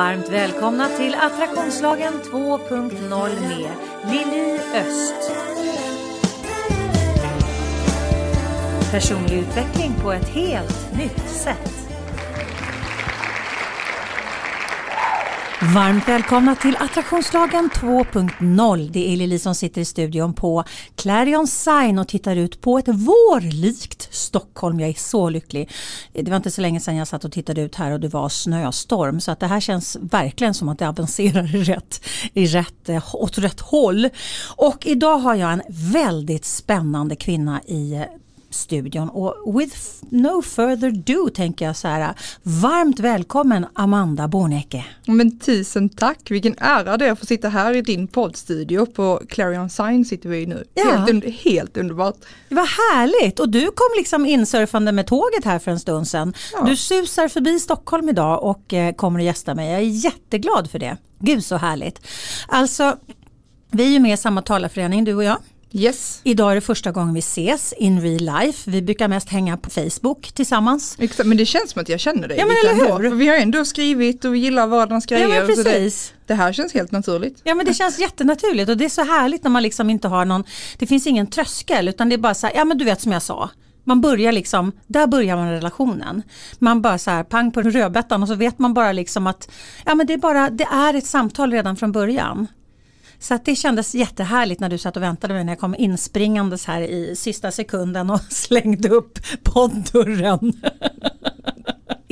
Varmt välkomna till Attraktionslagen 2.0 med Lili Öst. Personlig utveckling på ett helt nytt sätt. Varmt välkomna till Attraktionslagen 2.0. Det är Lili som sitter i studion på Clarion Sign och tittar ut på ett vårlikt Stockholm. Jag är så lycklig. Det var inte så länge sedan jag satt och tittade ut här och det var snöstorm. Så att det här känns verkligen som att det avancerar i rätt, i rätt, eh, åt rätt håll. Och idag har jag en väldigt spännande kvinna i studion. Och with no further do tänker jag så här, varmt välkommen Amanda Borneke. Men tusen tack, vilken ära det är att få sitta här i din poddstudio på Clarion Sign sitter vi nu. Ja. Helt, un helt underbart. Vad härligt och du kom liksom insurfande med tåget här för en stund sedan. Ja. Du susar förbi Stockholm idag och eh, kommer att gästa mig. Jag är jätteglad för det. Gud så härligt. Alltså, vi är ju med i samma talarförening du och jag. Yes. Idag är det första gången vi ses in real life. Vi brukar mest hänga på Facebook tillsammans. Exakt, men det känns som att jag känner dig. Ja men eller hur. vi har ändå skrivit och vi gillar vardagens grejer. Ja, men precis. Det, det, här känns helt naturligt. Ja men det känns jättenaturligt och det är så härligt när man liksom inte har någon, det finns ingen tröskel utan det är bara så här, ja men du vet som jag sa. Man börjar liksom, där börjar man relationen. Man bara så här pang på rödbetan och så vet man bara liksom att ja men det är bara, det är ett samtal redan från början. Så det kändes jättehärligt när du satt och väntade mig när jag kom inspringandes här i sista sekunden och slängde upp poddörren.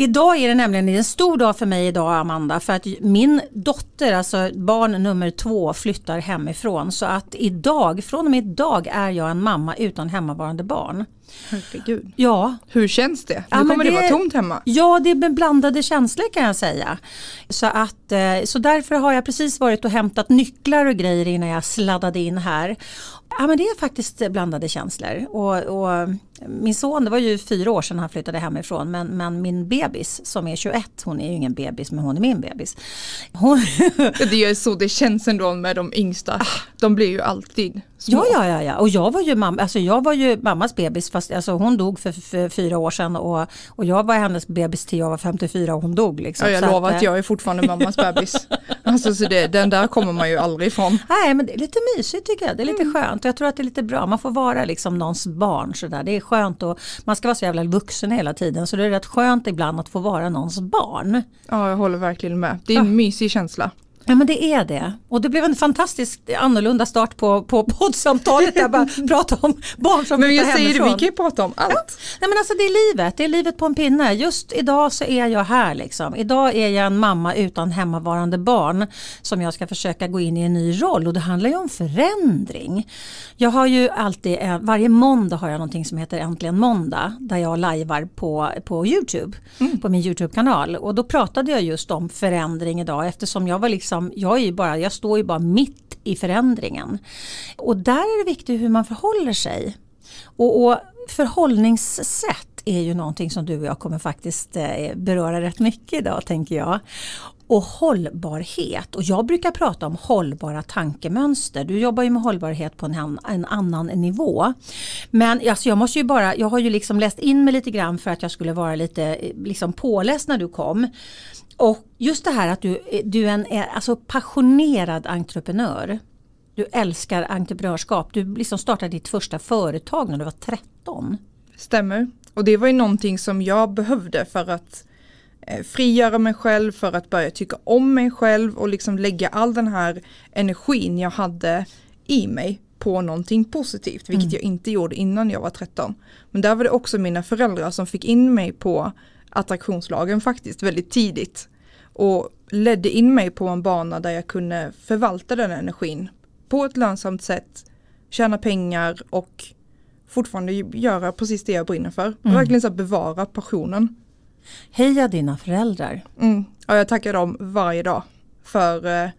Idag är det nämligen en stor dag för mig idag Amanda för att min dotter, alltså barn nummer två, flyttar hemifrån. Så att idag, från och med idag är jag en mamma utan hemmavarande barn. Herregud. Ja. Hur känns det? Nu ja, kommer det, det vara tomt hemma. Ja, det är blandade känslor kan jag säga. Så, att, eh, så därför har jag precis varit och hämtat nycklar och grejer innan jag sladdade in här. Ja, men det är faktiskt blandade känslor. Och, och, min son, det var ju fyra år sedan han flyttade hemifrån, men, men min bebis som är 21, hon är ju ingen bebis men hon är min bebis. Hon... det är så det känns ändå med de yngsta, de blir ju alltid Ja, ja, ja, ja. Och jag var ju, mamma, alltså jag var ju mammas bebis. Fast, alltså hon dog för, för fyra år sedan och, och jag var hennes bebis till jag var 54 och hon dog. Liksom. Ja, jag lovar att, eh, jag är fortfarande mammas bebis. alltså, så det, den där kommer man ju aldrig ifrån. Nej, men det är lite mysigt tycker jag. Det är lite mm. skönt. Jag tror att det är lite bra. Man får vara liksom någons barn. sådär. Det är skönt och man ska vara så jävla vuxen hela tiden. Så det är rätt skönt ibland att få vara någons barn. Ja, jag håller verkligen med. Det är en ja. Ah. mysig känsla. Ja men det är det. Och det blev en fantastiskt annorlunda start på, på poddsamtalet där bara prata om barn som flyttar hemifrån. Men jag säger det, vi kan ju prata om allt. Ja. Nej men alltså det är livet, det är livet på en pinne. Just idag så är jag här liksom. Idag är jag en mamma utan hemmavarande barn som jag ska försöka gå in i en ny roll och det handlar ju om förändring. Jag har ju alltid, eh, varje måndag har jag någonting som heter Äntligen måndag där jag lajvar på, på Youtube, mm. på min Youtube-kanal och då pratade jag just om förändring idag eftersom jag var liksom liksom, jag, är bara, jag står ju bara mitt i förändringen. Och där är det viktigt hur man förhåller sig. och, och förhållningssätt är ju någonting som du och jag kommer faktiskt eh, beröra rätt mycket idag tänker jag och hållbarhet. Och jag brukar prata om hållbara tankemönster. Du jobbar ju med hållbarhet på en, en annan nivå. Men alltså, jag måste ju bara, jag har ju liksom läst in mig lite grann för att jag skulle vara lite eh, liksom påläst när du kom. Och just det här att du, eh, du är en eh, alltså, passionerad entreprenör. Du älskar entreprenörskap. Du liksom startade ditt första företag när du var 13. Stämmer. Och det var ju någonting som jag behövde för att Eh, frigöra mig själv för att börja tycka om mig själv och liksom lägga all den här energin jag hade i mig på någonting positivt, vilket mm. jag inte gjorde innan jag var 13. Men där var det också mina föräldrar som fick in mig på attraktionslagen faktiskt väldigt tidigt och ledde in mig på en bana där jag kunde förvalta den energin på ett lönsamt sätt, tjäna pengar och fortfarande göra precis det jag brinner för. Mm. Verkligen så bevara passionen. Heja dina föräldrar. Mm. Ja, jag tackar dem varje dag för eh,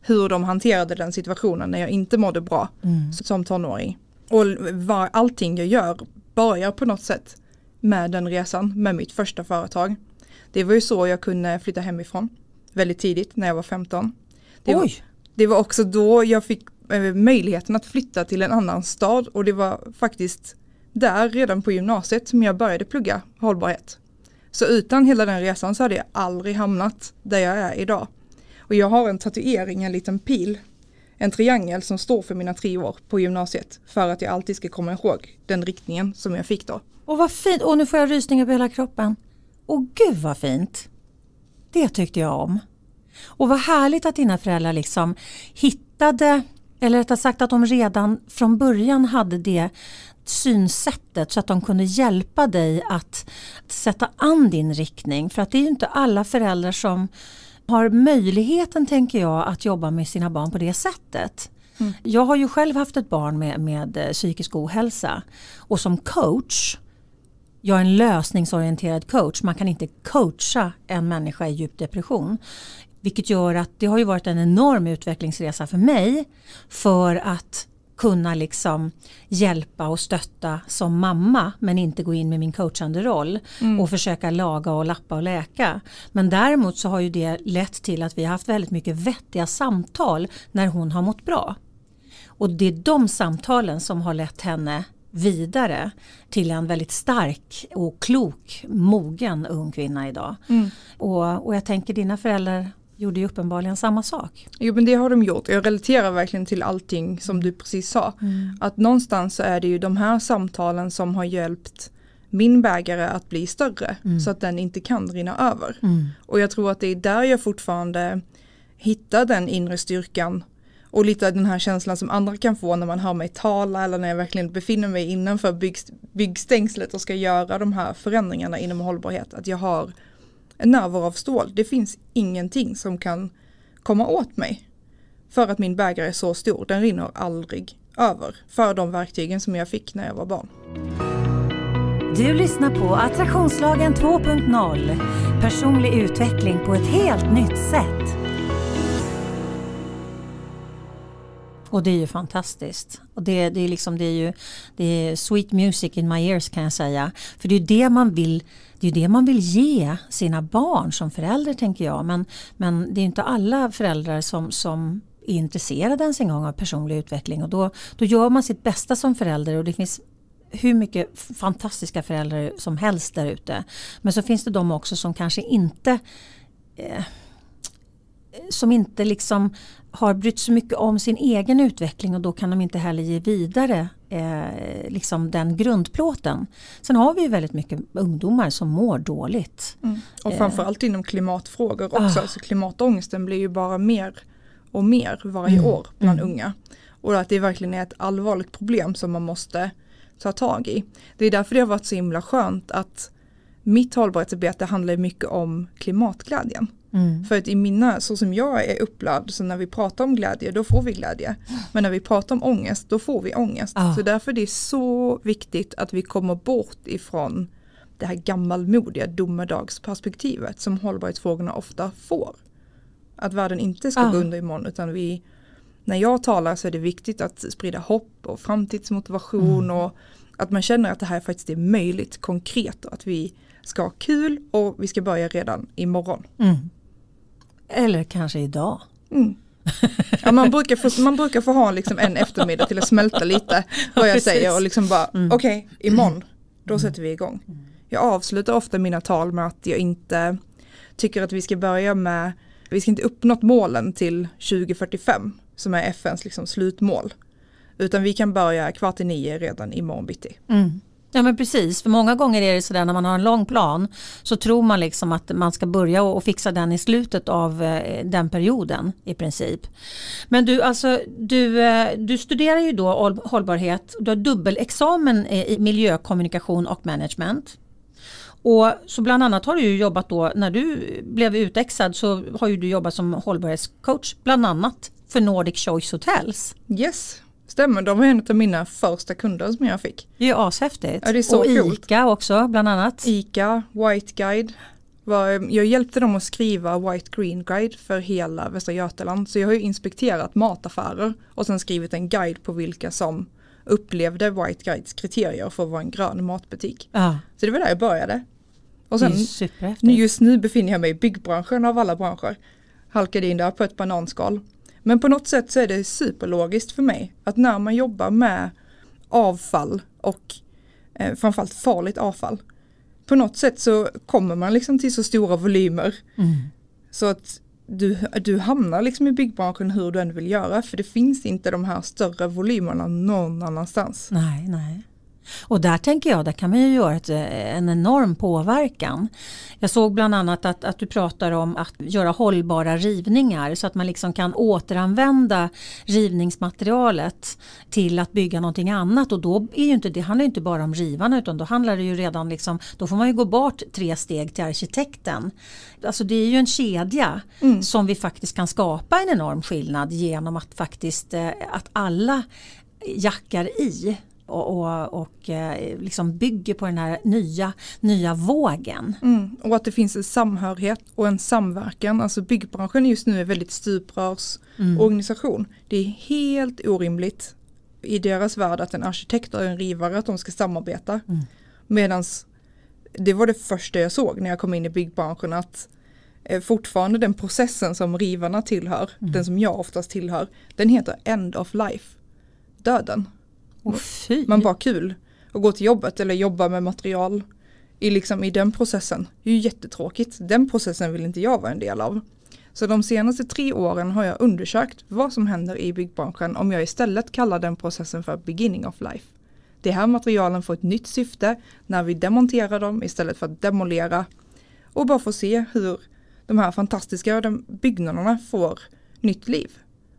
hur de hanterade den situationen när jag inte mådde bra mm. som tonåring. Och var, allting jag gör börjar på något sätt med den resan, med mitt första företag. Det var ju så jag kunde flytta hemifrån väldigt tidigt när jag var 15. Det, Oj. Var, det var också då jag fick eh, möjligheten att flytta till en annan stad och det var faktiskt där redan på gymnasiet som jag började plugga hållbarhet. Så utan hela den resan så hade jag aldrig hamnat där jag är idag. Och jag har en tatuering, en liten pil, en triangel som står för mina tre år på gymnasiet för att jag alltid ska komma ihåg den riktningen som jag fick då. Och vad fint, och nu får jag rysningar på hela kroppen. Och gud vad fint! Det tyckte jag om. Och vad härligt att dina föräldrar liksom hittade, eller rättare sagt att de redan från början hade det, synsättet så att de kunde hjälpa dig att sätta an din riktning. För att det är ju inte alla föräldrar som har möjligheten, tänker jag, att jobba med sina barn på det sättet. Mm. Jag har ju själv haft ett barn med, med eh, psykisk ohälsa och som coach jag är en lösningsorienterad coach. Man kan inte coacha en människa i djup depression. Vilket gör att det har ju varit en enorm utvecklingsresa för mig. För att kunna liksom hjälpa och stötta som mamma men inte gå in med min coachande roll mm. och försöka laga och lappa och läka. Men däremot så har ju det lett till att vi har haft väldigt mycket vettiga samtal när hon har mått bra. Och det är de samtalen som har lett henne vidare till en väldigt stark och klok, mogen ung kvinna idag. Mm. Och, och jag tänker dina föräldrar gjorde ju uppenbarligen samma sak. Jo men det har de gjort. Jag relaterar verkligen till allting som du precis sa. Mm. Att någonstans så är det ju de här samtalen som har hjälpt min bägare att bli större mm. så att den inte kan rinna över. Mm. Och jag tror att det är där jag fortfarande hittar den inre styrkan och lite av den här känslan som andra kan få när man hör mig tala eller när jag verkligen befinner mig innanför byggstängslet och ska göra de här förändringarna inom hållbarhet. Att jag har en närvaro av stål. Det finns ingenting som kan komma åt mig. För att min bägare är så stor, den rinner aldrig över. För de verktygen som jag fick när jag var barn. Du lyssnar på Attraktionslagen 2.0. Personlig utveckling på ett helt nytt sätt. Och det är ju fantastiskt. Och det, det, är liksom, det är ju det är sweet music in my ears kan jag säga. För det är ju det man vill det är ju det man vill ge sina barn som förälder tänker jag. Men, men det är inte alla föräldrar som, som är intresserade ens en gång av personlig utveckling. Och då, då gör man sitt bästa som förälder och det finns hur mycket fantastiska föräldrar som helst där ute. Men så finns det de också som kanske inte eh, som inte liksom har brytt så mycket om sin egen utveckling och då kan de inte heller ge vidare eh, liksom den grundplåten. Sen har vi ju väldigt mycket ungdomar som mår dåligt. Mm. Och eh. framförallt inom klimatfrågor ah. också. Ah. Alltså klimatångesten blir ju bara mer och mer varje mm. år bland mm. unga. Och att det verkligen är ett allvarligt problem som man måste ta tag i. Det är därför det har varit så himla skönt att mitt hållbarhetsarbete handlar mycket om klimatglädjen. Mm. För att i mina, så som jag är upplad, så när vi pratar om glädje då får vi glädje. Men när vi pratar om ångest då får vi ångest. Ah. Så därför det är så viktigt att vi kommer bort ifrån det här gammalmodiga domedagsperspektivet som hållbarhetsfrågorna ofta får. Att världen inte ska ah. gå under imorgon utan vi, när jag talar så är det viktigt att sprida hopp och framtidsmotivation mm. och att man känner att det här faktiskt är möjligt konkret och att vi ska ha kul och vi ska börja redan imorgon. Mm. Eller kanske idag. Mm. Ja, man, brukar få, man brukar få ha liksom en eftermiddag till att smälta lite vad jag säger och liksom bara mm. okej okay, imorgon då sätter vi igång. Mm. Jag avslutar ofta mina tal med att jag inte tycker att vi ska börja med vi ska inte uppnått målen till 2045 som är FNs liksom slutmål. Utan vi kan börja kvart i nio redan imorgon bitti. Mm. Ja men precis, för många gånger är det sådär när man har en lång plan så tror man liksom att man ska börja och fixa den i slutet av eh, den perioden i princip. Men du, alltså, du, eh, du studerar ju då hållbarhet, du har dubbelexamen eh, i miljökommunikation och management. Och så bland annat har du ju jobbat då, när du blev utexad så har ju du jobbat som hållbarhetscoach bland annat för Nordic Choice Hotels. Yes stämmer, de var en av mina första kunder som jag fick. Det är ashäftigt. Ja, det är så och coolt. ICA också bland annat. ICA, White Guide. Var, eh, jag hjälpte dem att skriva White Green Guide för hela Västra Götaland. Så jag har ju inspekterat mataffärer och sen skrivit en guide på vilka som upplevde White Guides kriterier för att vara en grön matbutik. Ah. Så det var där jag började. Och sen, just nu befinner jag mig i byggbranschen av alla branscher. Halkade in där på ett bananskal. Men på något sätt så är det superlogiskt för mig att när man jobbar med avfall och eh, framförallt farligt avfall på något sätt så kommer man liksom till så stora volymer mm. så att du, du hamnar liksom i byggbranschen hur du än vill göra för det finns inte de här större volymerna någon annanstans. Nej, nej. Och där tänker jag, där kan man ju göra ett, eh, en enorm påverkan. Jag såg bland annat att, att du pratar om att göra hållbara rivningar så att man liksom kan återanvända rivningsmaterialet till att bygga någonting annat och då är ju inte, det handlar ju inte bara om rivarna utan då handlar det ju redan liksom, då får man ju gå bort tre steg till arkitekten. Alltså det är ju en kedja mm. som vi faktiskt kan skapa en enorm skillnad genom att faktiskt eh, att alla jackar i och, och, och eh, liksom bygger på den här nya, nya vågen. Mm, och att det finns en samhörighet och en samverkan. Alltså byggbranschen just nu är väldigt stuprörsorganisation. Mm. Det är helt orimligt i deras värld att en arkitekt och en rivare att de ska samarbeta. Mm. Medan det var det första jag såg när jag kom in i byggbranschen att eh, fortfarande den processen som rivarna tillhör, mm. den som jag oftast tillhör, den heter end of life, döden. Oh, fy. Man bara kul att gå till jobbet eller jobba med material i, liksom, i den processen. Det är ju jättetråkigt. Den processen vill inte jag vara en del av. Så de senaste tre åren har jag undersökt vad som händer i byggbranschen om jag istället kallar den processen för beginning of life. Det här materialen får ett nytt syfte när vi demonterar dem istället för att demolera och bara få se hur de här fantastiska byggnaderna får nytt liv.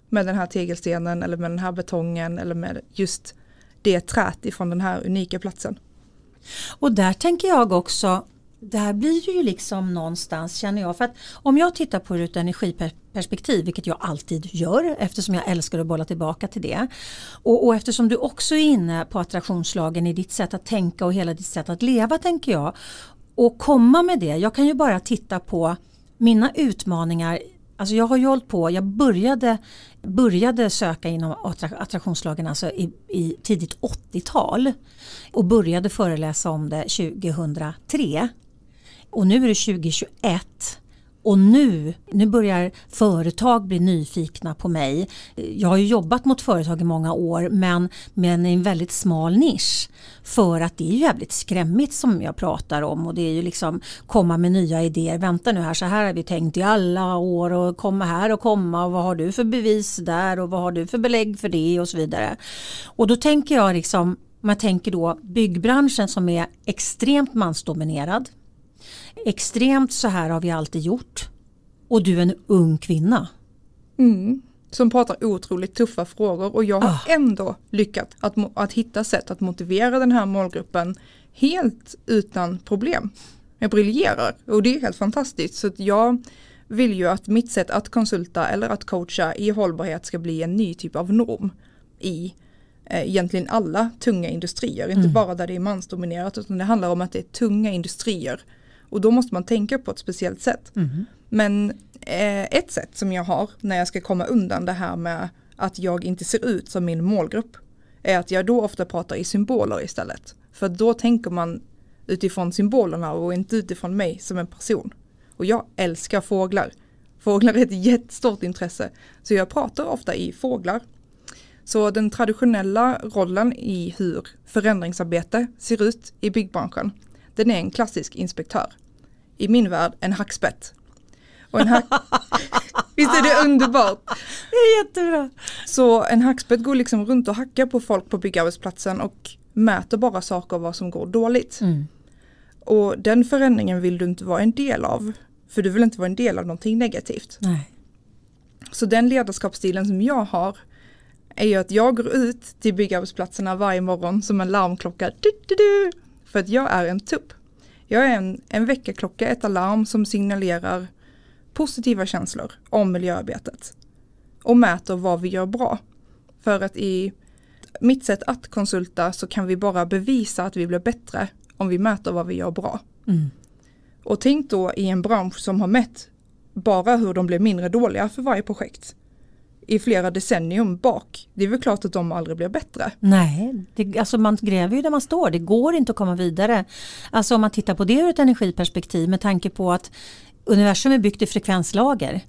Med den här tegelstenen eller med den här betongen eller med just det trät ifrån den här unika platsen. Och där tänker jag också där blir det ju liksom någonstans känner jag för att om jag tittar på det ur ett energiperspektiv vilket jag alltid gör eftersom jag älskar att bolla tillbaka till det och, och, eftersom du också är inne på attraktionslagen i ditt sätt att tänka och hela ditt sätt att leva tänker jag och komma med det. Jag kan ju bara titta på mina utmaningar Alltså jag har ju hållit på, jag började började söka inom attraktionslagen alltså i, i tidigt 80-tal och började föreläsa om det 2003. Och nu är det 2021 och nu, nu börjar företag bli nyfikna på mig. Jag har ju jobbat mot företag i många år men, men i en väldigt smal nisch. För att det är ju jävligt skrämmigt som jag pratar om och det är ju liksom komma med nya idéer. Vänta nu här, så här har vi tänkt i alla år och komma här och komma och vad har du för bevis där och vad har du för belägg för det och så vidare. Och då tänker jag liksom man tänker då byggbranschen som är extremt mansdominerad extremt så här har vi alltid gjort och du är en ung kvinna. Mm. Som pratar otroligt tuffa frågor och jag har ah. ändå lyckats att, att hitta sätt att motivera den här målgruppen helt utan problem. Jag briljerar och det är helt fantastiskt. Så jag vill ju att mitt sätt att konsulta eller att coacha i hållbarhet ska bli en ny typ av norm i eh, egentligen alla tunga industrier, inte mm. bara där det är mansdominerat utan det handlar om att det är tunga industrier och då måste man tänka på ett speciellt sätt. Mm. Men eh, ett sätt som jag har när jag ska komma undan det här med att jag inte ser ut som min målgrupp är att jag då ofta pratar i symboler istället. För då tänker man utifrån symbolerna och inte utifrån mig som en person. Och jag älskar fåglar. Fåglar är ett jättestort intresse. Så jag pratar ofta i fåglar. Så den traditionella rollen i hur förändringsarbete ser ut i byggbranschen den är en klassisk inspektör. I min värld en hackspett. Och en hack... Visst är det underbart? Det är jättebra. Så en hackspett går liksom runt och hackar på folk på byggarbetsplatsen och mäter bara saker vad som går dåligt. Mm. Och den förändringen vill du inte vara en del av. För du vill inte vara en del av någonting negativt. Nej. Så den ledarskapsstilen som jag har är ju att jag går ut till byggarbetsplatserna varje morgon som en larmklocka. Du, du, du, för att jag är en tupp. Jag är en, en väckarklocka, ett alarm som signalerar positiva känslor om miljöarbetet. Och mäter vad vi gör bra. För att i mitt sätt att konsulta så kan vi bara bevisa att vi blir bättre om vi mäter vad vi gör bra. Mm. Och tänk då i en bransch som har mätt bara hur de blir mindre dåliga för varje projekt i flera decennium bak. Det är väl klart att de aldrig blir bättre. Nej, det, alltså man gräver ju där man står. Det går inte att komma vidare. Alltså om man tittar på det ur ett energiperspektiv med tanke på att universum är byggt i frekvenslager.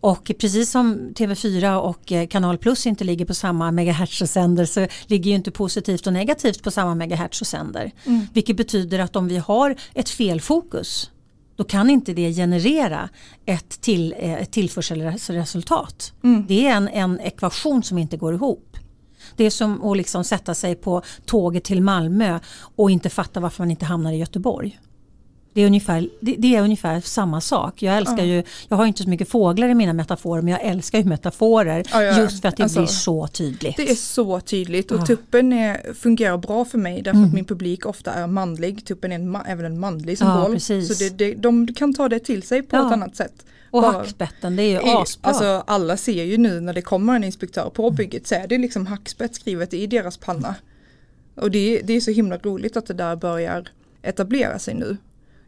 Och precis som TV4 och eh, Kanal Plus inte ligger på samma megahertz och sänder så ligger ju inte positivt och negativt på samma megahertz och sänder. Mm. Vilket betyder att om vi har ett felfokus då kan inte det generera ett, till, eh, ett tillförselresultat. Mm. Det är en, en ekvation som inte går ihop. Det är som att liksom sätta sig på tåget till Malmö och inte fatta varför man inte hamnar i Göteborg. Det är, ungefär, det, det är ungefär samma sak. Jag älskar ju, jag har inte så mycket fåglar i mina metaforer men jag älskar ju metaforer just för att det alltså, blir så tydligt. Det är så tydligt och tuppen är, fungerar bra för mig därför mm. att min publik ofta är manlig. Tuppen är en, även en manlig symbol. så det, det, de kan ta det till sig på ett annat sätt. Och bara, hackspetten, det är ju asbra. Alltså alla ser ju nu när det kommer en inspektör på bygget så är det liksom hackspett skrivet i deras panna. Och det, det är så himla roligt att det där börjar etablera sig nu.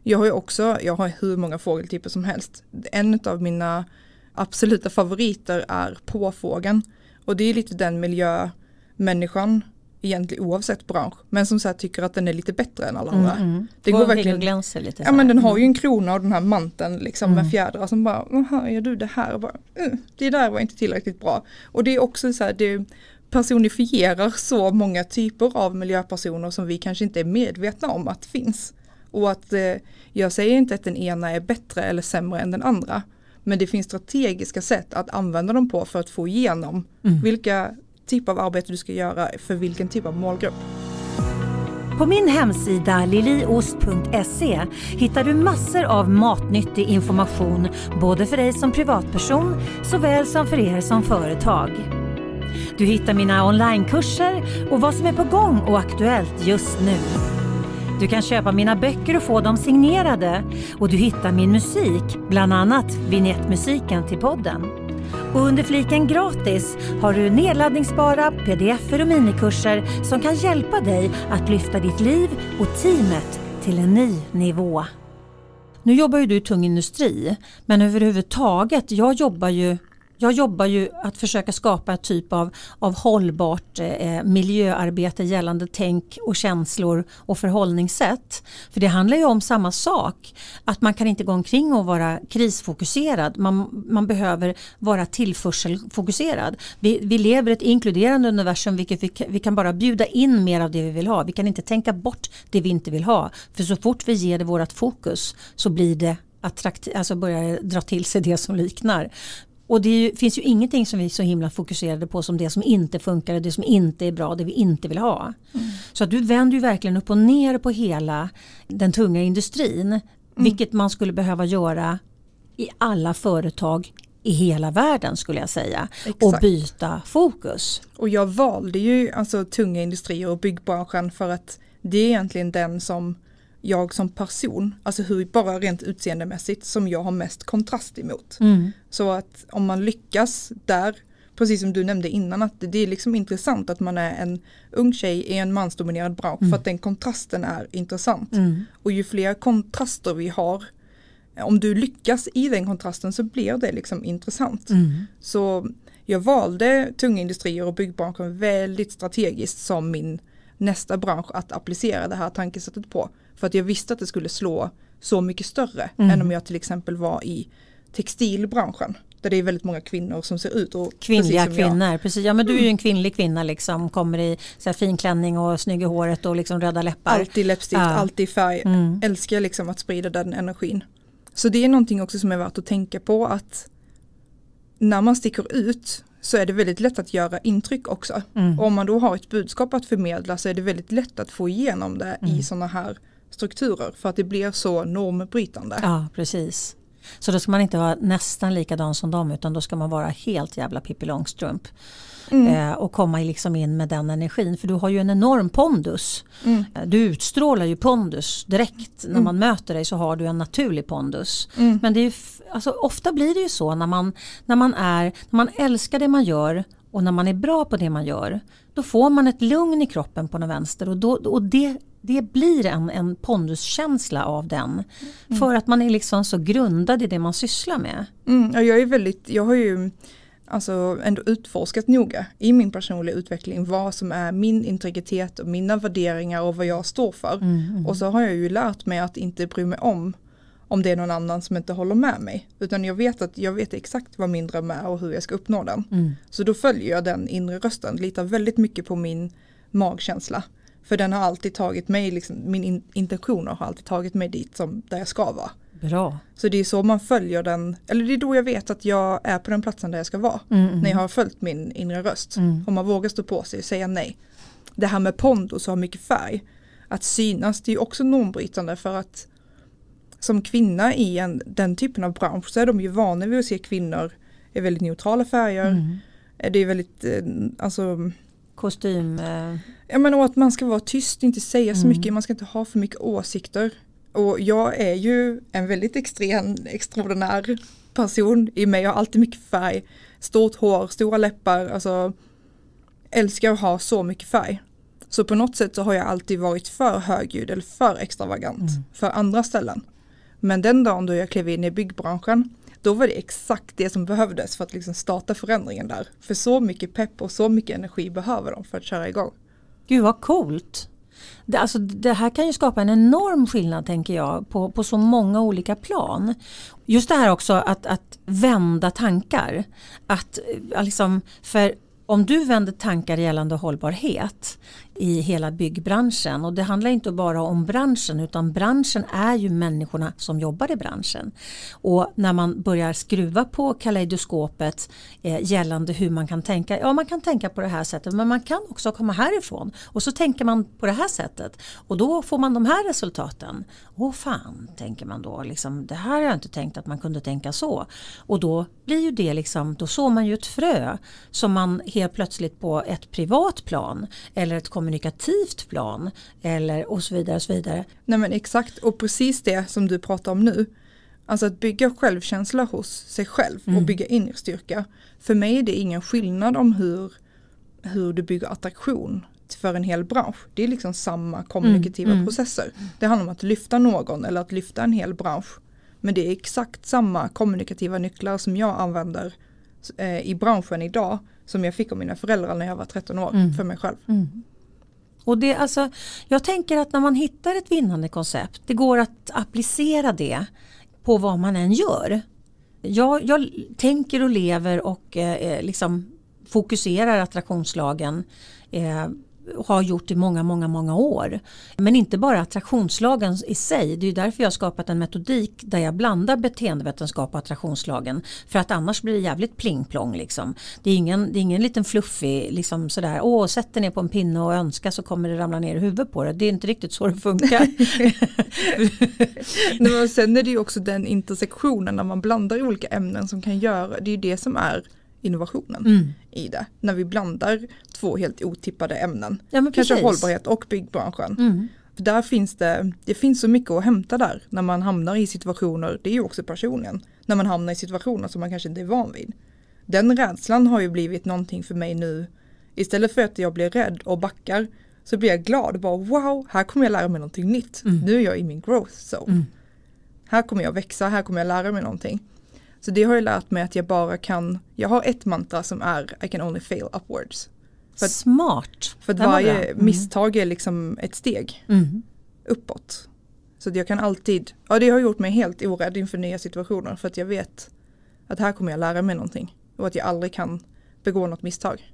Jag har ju också, jag har hur många fågeltyper som helst. En av mina absoluta favoriter är påfågeln. Och det är lite den miljömänniskan egentligen oavsett bransch, men som så tycker att den är lite bättre än alla mm, andra. Mm, mm. Det går verkligen, glänser lite. Ja men den har ju mm. en krona och den här manteln liksom mm. med fjädrar som bara, jaha gör du det här? Och bara, uh, det där var inte tillräckligt bra. Och det är också så här, det personifierar så många typer av miljöpersoner som vi kanske inte är medvetna om att finns. Och att eh, jag säger inte att den ena är bättre eller sämre än den andra. Men det finns strategiska sätt att använda dem på för att få igenom mm. vilka typ av arbete du ska göra för vilken typ av målgrupp. På min hemsida liliost.se hittar du massor av matnyttig information både för dig som privatperson såväl som för er som företag. Du hittar mina onlinekurser och vad som är på gång och aktuellt just nu. Du kan köpa mina böcker och få dem signerade. Och du hittar min musik, bland annat vignettmusiken till podden. Och under fliken gratis har du nedladdningsbara pdf och minikurser som kan hjälpa dig att lyfta ditt liv och teamet till en ny nivå. Nu jobbar ju du i tung industri, men överhuvudtaget, jag jobbar ju jag jobbar ju att försöka skapa ett typ av, av hållbart eh, miljöarbete gällande tänk och känslor och förhållningssätt. För det handlar ju om samma sak. Att man kan inte gå omkring och vara krisfokuserad. Man, man behöver vara tillförselfokuserad. Vi, vi lever i ett inkluderande universum vilket vi, vi kan bara bjuda in mer av det vi vill ha. Vi kan inte tänka bort det vi inte vill ha. För så fort vi ger det vårt fokus så blir det attrakt, alltså börjar dra till sig det som liknar. Och det ju, finns ju ingenting som vi är så himla fokuserade på som det som inte funkar, det som inte är bra, det vi inte vill ha. Mm. Så att du vänder ju verkligen upp och ner på hela den tunga industrin. Mm. Vilket man skulle behöva göra i alla företag i hela världen skulle jag säga Exakt. och byta fokus. Och jag valde ju alltså tunga industrier och byggbranschen för att det är egentligen den som jag som person, alltså hur bara rent utseendemässigt som jag har mest kontrast emot. Mm. Så att om man lyckas där, precis som du nämnde innan, att det är liksom intressant att man är en ung tjej i en mansdominerad bransch mm. för att den kontrasten är intressant. Mm. Och ju fler kontraster vi har, om du lyckas i den kontrasten så blir det liksom intressant. Mm. Så jag valde tunga industrier och byggbranschen väldigt strategiskt som min nästa bransch att applicera det här tankesättet på. För att jag visste att det skulle slå så mycket större mm. än om jag till exempel var i textilbranschen. Där det är väldigt många kvinnor som ser ut. Och Kvinnliga precis kvinnor, jag. precis. Ja men du är ju mm. en kvinnlig kvinna liksom. Kommer i så här, fin klänning och snygg i håret och liksom röda läppar. Alltid läppstift, ja. alltid färg. Mm. Älskar liksom att sprida den energin. Så det är någonting också som är värt att tänka på att när man sticker ut så är det väldigt lätt att göra intryck också. Mm. om man då har ett budskap att förmedla så är det väldigt lätt att få igenom det mm. i sådana här strukturer för att det blir så normbrytande. Ja, precis. Så då ska man inte vara nästan likadan som dem utan då ska man vara helt jävla Pippi Långstrump. Mm. Eh, och komma liksom in med den energin. För du har ju en enorm pondus. Mm. Eh, du utstrålar ju pondus direkt. Mm. När man möter dig så har du en naturlig pondus. Mm. Men det är ju, alltså, ofta blir det ju så när man, när, man är, när man älskar det man gör och när man är bra på det man gör. Då får man ett lugn i kroppen på något vänster och, då, och det det blir en, en ponduskänsla av den. Mm. För att man är liksom så grundad i det man sysslar med. Mm, och jag är väldigt, jag har ju alltså ändå utforskat noga i min personliga utveckling vad som är min integritet och mina värderingar och vad jag står för. Mm, mm. Och så har jag ju lärt mig att inte bry mig om om det är någon annan som inte håller med mig. Utan jag vet att jag vet exakt vad min dröm är och hur jag ska uppnå den. Mm. Så då följer jag den inre rösten, litar väldigt mycket på min magkänsla. För den har alltid tagit mig, liksom, min in, intentioner har alltid tagit mig dit som där jag ska vara. Bra. Så det är så man följer den, eller det är då jag vet att jag är på den platsen där jag ska vara. Mm. mm, mm. När jag har följt min inre röst. Mm. Om man vågar stå på sig och säga nej. Det här med pondus och ha mycket färg. Att synas, det är också normbrytande för att som kvinna i en, den typen av bransch så är de ju vana vid att se kvinnor i väldigt neutrala färger. Mm. Det är väldigt, eh, alltså kostym. Eh, Ja, men, och att man ska vara tyst, inte säga så mm. mycket, man ska inte ha för mycket åsikter. Och jag är ju en väldigt extrem, extraordinär person i mig, jag har alltid mycket färg, stort hår, stora läppar, alltså älskar att ha så mycket färg. Så på något sätt så har jag alltid varit för högljudd eller för extravagant mm. för andra ställen. Men den dagen då jag klev in i byggbranschen, då var det exakt det som behövdes för att liksom starta förändringen där. För så mycket pepp och så mycket energi behöver de för att köra igång. Gud vad coolt. Det, alltså, det här kan ju skapa en enorm skillnad tänker jag på, på så många olika plan. Just det här också att, att vända tankar. Att, eh, liksom, för om du vänder tankar gällande hållbarhet i hela byggbranschen. Och det handlar inte bara om branschen utan branschen är ju människorna som jobbar i branschen. Och när man börjar skruva på kaleidoskopet eh, gällande hur man kan tänka. Ja man kan tänka på det här sättet men man kan också komma härifrån och så tänker man på det här sättet och då får man de här resultaten. Åh fan tänker man då, liksom, det här har jag inte tänkt att man kunde tänka så. Och då blir ju det liksom, då sår man ju ett frö som man helt plötsligt på ett privat plan eller ett kommunalt kommunikativt plan eller och så vidare. Och så vidare. Nej men exakt och precis det som du pratar om nu. Alltså att bygga självkänsla hos sig själv mm. och bygga inre styrka. För mig är det ingen skillnad om hur, hur du bygger attraktion för en hel bransch. Det är liksom samma kommunikativa mm, mm. processer. Det handlar om att lyfta någon eller att lyfta en hel bransch. Men det är exakt samma kommunikativa nycklar som jag använder eh, i branschen idag som jag fick av mina föräldrar när jag var 13 år mm. för mig själv. Mm. Och det, alltså, jag tänker att när man hittar ett vinnande koncept, det går att applicera det på vad man än gör. Jag, jag tänker och lever och eh, liksom fokuserar attraktionslagen eh, har gjort i många, många, många år. Men inte bara attraktionslagen i sig. Det är ju därför jag har skapat en metodik där jag blandar beteendevetenskap och attraktionslagen. För att annars blir det jävligt plingplong. Liksom. Det, är ingen, det är ingen liten fluffig, liksom sådär, åh, sätt dig ner på en pinne och önska så kommer det ramla ner i huvudet på dig. Det. det är inte riktigt så det funkar. Nej, sen är det ju också den intersektionen när man blandar olika ämnen som kan göra, det är ju det som är innovationen mm. i det. När vi blandar två helt otippade ämnen. Ja, Kanske precis. hållbarhet och byggbranschen. Mm. För där finns det, det finns så mycket att hämta där när man hamnar i situationer, det är ju också personen, när man hamnar i situationer som man kanske inte är van vid. Den rädslan har ju blivit någonting för mig nu. Istället för att jag blir rädd och backar så blir jag glad och bara wow, här kommer jag lära mig någonting nytt. Mm. Nu är jag i min growth zone. Mm. Här kommer jag växa, här kommer jag lära mig någonting. Så det har jag lärt mig att jag bara kan, jag har ett mantra som är I can only fail upwards. För att, Smart! För att varje mm. misstag är liksom ett steg mm. uppåt. Så att jag kan alltid, ja det har gjort mig helt orädd inför nya situationer för att jag vet att här kommer jag lära mig någonting och att jag aldrig kan begå något misstag.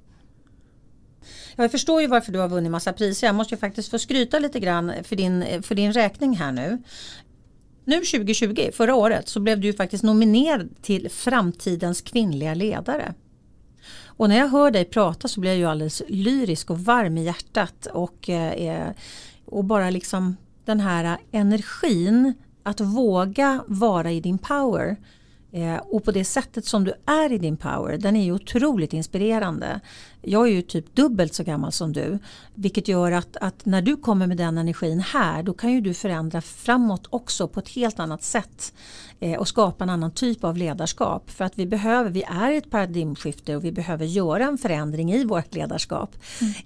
Jag förstår ju varför du har vunnit massa priser. Jag måste ju faktiskt få skryta lite grann för din, för din räkning här nu nu 2020, förra året, så blev du ju faktiskt nominerad till framtidens kvinnliga ledare. Och när jag hör dig prata så blir jag ju alldeles lyrisk och varm i hjärtat och, eh, eh och bara liksom den här energin att våga vara i din power Eh, och på det sättet som du är i din power, den är ju otroligt inspirerande. Jag är ju typ dubbelt så gammal som du. Vilket gör att, att när du kommer med den energin här då kan ju du förändra framåt också på ett helt annat sätt. Eh, och skapa en annan typ av ledarskap. För att vi behöver, vi är i ett paradigmskifte och vi behöver göra en förändring i vårt ledarskap.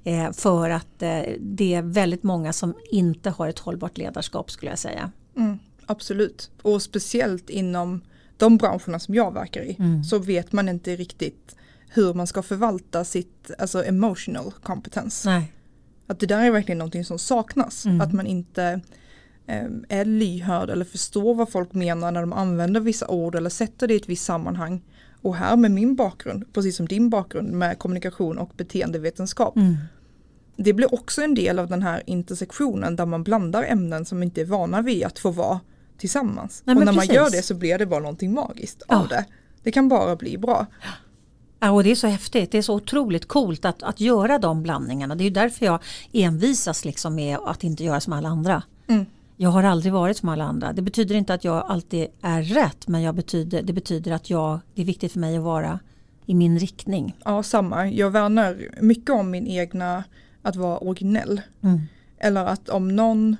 Mm. Eh, för att eh, det är väldigt många som inte har ett hållbart ledarskap skulle jag säga. Mm, absolut, och speciellt inom de branscherna som jag verkar i mm. så vet man inte riktigt hur man ska förvalta sitt alltså emotional kompetens. Att det där är verkligen någonting som saknas. Mm. Att man inte eh, är lyhörd eller förstår vad folk menar när de använder vissa ord eller sätter det i ett visst sammanhang. Och här med min bakgrund, precis som din bakgrund med kommunikation och beteendevetenskap. Mm. Det blir också en del av den här intersektionen där man blandar ämnen som inte är vana vid att få vara tillsammans. Nej, och när precis. man gör det så blir det bara någonting magiskt ja. av det. Det kan bara bli bra. Ja, och det är så häftigt, det är så otroligt coolt att, att göra de blandningarna. Det är ju därför jag envisas liksom med att inte göra som alla andra. Mm. Jag har aldrig varit som alla andra. Det betyder inte att jag alltid är rätt men betyder, det betyder att jag, det är viktigt för mig att vara i min riktning. Ja, samma. Jag värnar mycket om min egna, att vara originell. Mm. Eller att om någon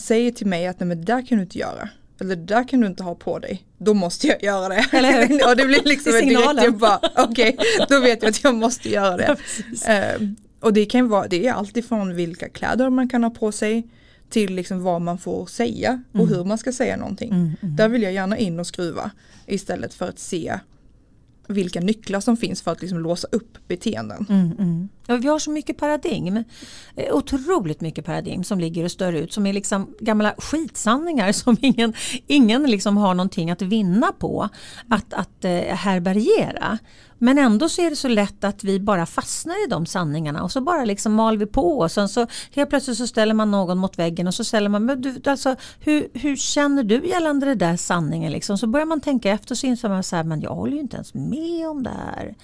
säger till mig att nej men det där kan du inte göra. Eller det där kan du inte ha på dig. Då måste jag göra det. Eller och det blir liksom det direkt, jag bara okej, okay, då vet jag att jag måste göra det. Ja, ehm, och det kan vara, det är alltifrån vilka kläder man kan ha på sig till liksom vad man får säga och mm. hur man ska säga någonting. Mm, mm. Där vill jag gärna in och skruva istället för att se vilka nycklar som finns för att liksom låsa upp beteenden. Mm, mm. Ja, vi har så mycket paradigm. Eh, otroligt mycket paradigm som ligger och stör ut. Som är liksom gamla skitsanningar som ingen, ingen liksom har någonting att vinna på att, att eh, härbärgera. Men ändå så är det så lätt att vi bara fastnar i de sanningarna och så bara liksom mal vi på och sen så helt plötsligt så ställer man någon mot väggen och så ställer man men du, alltså, hur, hur känner du gällande den där sanningen liksom? Så börjar man tänka efter och så inser man så här men jag håller ju inte ens med om det här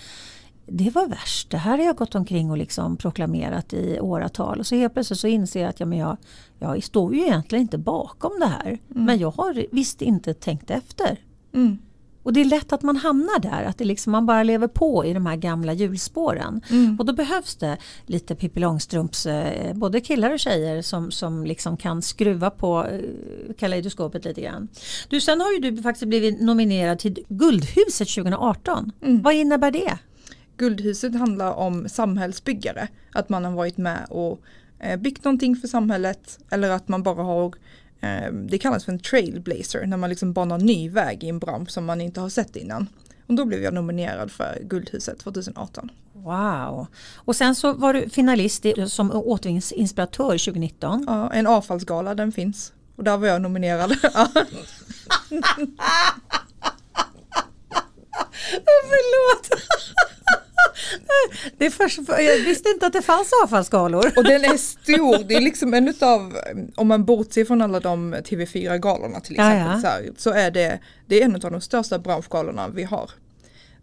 det var värst, det här har jag gått omkring och liksom proklamerat i åratal. Och så helt plötsligt så inser jag att ja, men jag, jag står ju egentligen inte bakom det här. Mm. Men jag har visst inte tänkt efter. Mm. Och det är lätt att man hamnar där, att det liksom, man bara lever på i de här gamla hjulspåren. Mm. Och då behövs det lite Pippi Långstrumps, eh, både killar och tjejer som, som liksom kan skruva på eh, kaleidoskopet lite grann. Du, sen har ju du faktiskt blivit nominerad till Guldhuset 2018. Mm. Vad innebär det? Guldhuset handlar om samhällsbyggare. Att man har varit med och eh, byggt någonting för samhället eller att man bara har eh, det kallas för en trailblazer när man liksom banar ny väg i en bransch som man inte har sett innan. Och då blev jag nominerad för Guldhuset 2018. Wow! Och sen så var du finalist som återvinningsinspiratör 2019. Ja, en avfallsgala den finns. Och där var jag nominerad. Förlåt. Det är först, jag visste inte att det fanns avfallsgalor. Och den är stor, det är liksom en utav, om man bortser från alla de TV4-galorna till exempel, så, här, så, är det, det är en av de största branschgalorna vi har.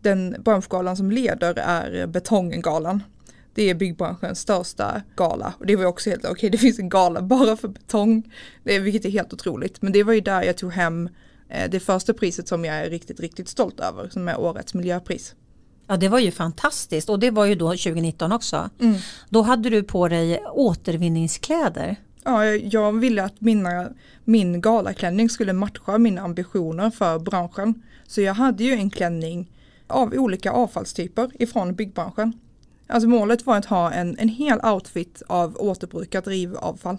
Den branschgalan som leder är Betonggalan. Det är byggbranschens största gala och det var också helt okej, okay, det finns en gala bara för betong, vilket är helt otroligt. Men det var ju där jag tog hem Eh, det första priset som jag är riktigt, riktigt stolt över som är årets miljöpris. Ja det var ju fantastiskt och det var ju då 2019 också. Mm. Då hade du på dig återvinningskläder. Ja, jag ville att mina, min galaklänning skulle matcha mina ambitioner för branschen. Så jag hade ju en klänning av olika avfallstyper ifrån byggbranschen. Alltså målet var att ha en, en hel outfit av återbrukat rivavfall.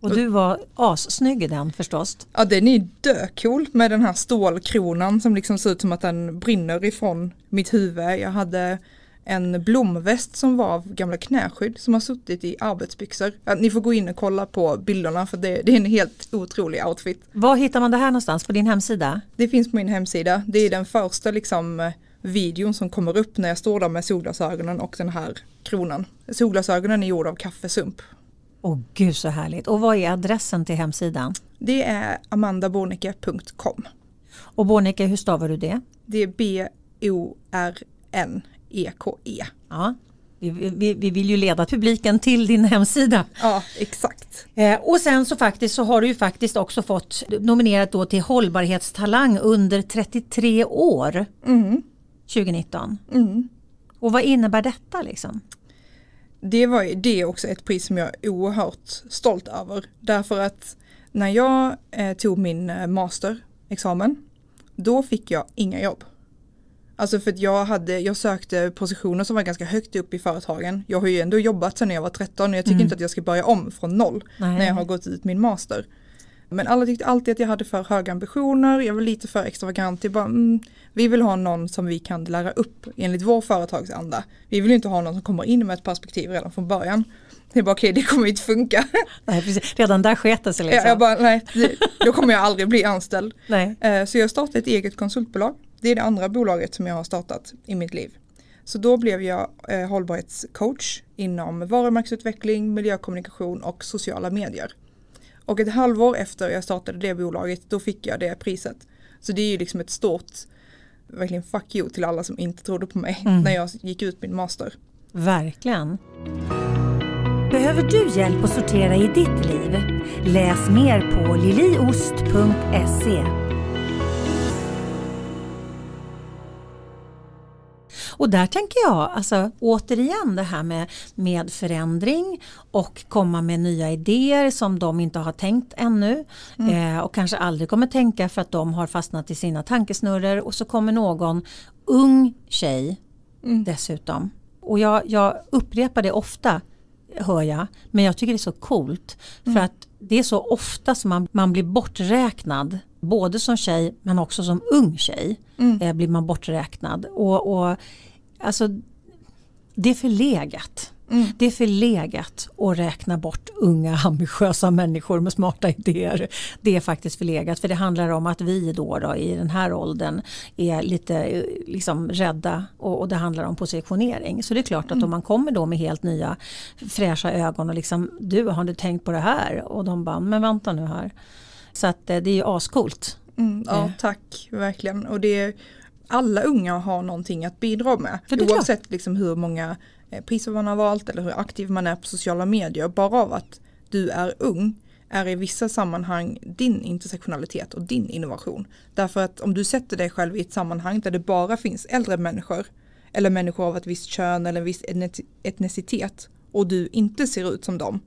Och du var assnygg i den förstås. Ja den är ju döcool med den här stålkronan som liksom ser ut som att den brinner ifrån mitt huvud. Jag hade en blomväst som var av gamla knäskydd som har suttit i arbetsbyxor. Ja, ni får gå in och kolla på bilderna för det, det, är en helt otrolig outfit. Var hittar man det här någonstans? På din hemsida? Det finns på min hemsida. Det är den första liksom videon som kommer upp när jag står där med solglasögonen och den här kronan. Solglasögonen är gjorda av kaffesump Åh gud så härligt. Och vad är adressen till hemsidan? Det är amandabornicke.com. Och Bornicke, hur stavar du det? Det är B-O-R-N-E-K-E. -E. Ja. Vi, vi, vi, vill ju leda publiken till din hemsida. Ja, exakt. Eh, och sen så faktiskt så har du ju faktiskt också fått nominerat då till hållbarhetstalang under 33 år. Mm. 2019. Mm. Och vad innebär detta liksom? det, var, det är också ett pris som jag är oerhört stolt över. Därför att när jag eh, tog min eh, masterexamen, då fick jag inga jobb. Alltså för att jag, hade, jag sökte positioner som var ganska högt upp i företagen. Jag har ju ändå jobbat sedan jag var 13 och jag tycker mm. inte att jag ska börja om från noll Nej. när jag har gått ut min master. Men alla tyckte alltid att jag hade för höga ambitioner, jag var lite för extravagant. Jag bara, mm, vi vill ha någon som vi kan lära upp enligt vår företagsanda. Vi vill inte ha någon som kommer in med ett perspektiv redan från början. Det är bara okej okay, det kommer inte funka. Nej, precis. Redan där sket det sig. Liksom. Jag bara nej, då kommer jag aldrig bli anställd. Nej. Eh, så jag startade ett eget konsultbolag. Det är det andra bolaget som jag har startat i mitt liv. Så då blev jag eh, hållbarhetscoach inom varumärkesutveckling, miljökommunikation och sociala medier. Och ett halvår efter jag startade det bolaget, då fick jag det priset. Så det är ju liksom ett stort, verkligen fuck you till alla som inte trodde på mig mm. när jag gick ut min master. Verkligen. Behöver du hjälp att sortera i ditt liv? Läs mer på liliost.se Och där tänker jag, alltså, återigen det här med, med förändring och komma med nya idéer som de inte har tänkt ännu mm. eh, och kanske aldrig kommer tänka för att de har fastnat i sina tankesnurror och så kommer någon ung tjej mm. dessutom. Och jag, jag upprepar det ofta hör jag. Men jag tycker det är så coolt. Mm. att det är så ofta som man, man blir borträknad både som tjej men också som ung tjej mm. eh, blir man borträknad. Och, och, alltså, det är förlegat. Mm. Det är förlegat att räkna bort unga ambitiösa människor med smarta idéer. Det är faktiskt förlegat för det handlar om att vi då, då i den här åldern är lite eh, liksom, rädda och, och det handlar om positionering. Så det är klart att mm. om man kommer då med helt nya fräscha ögon och liksom du har du tänkt på det här? Och de bara men vänta nu här. Så att eh, det är ju ascoolt. Mm, ja eh. tack verkligen och det är alla unga har någonting att bidra med. Oavsett liksom hur många Eh, priset man har valt eller hur aktiv man är på sociala medier. Bara av att du är ung är i vissa sammanhang din intersektionalitet och din innovation. Därför att om du sätter dig själv i ett sammanhang där det bara finns äldre människor eller människor av ett visst kön eller en viss etnicitet och du inte ser ut som dem,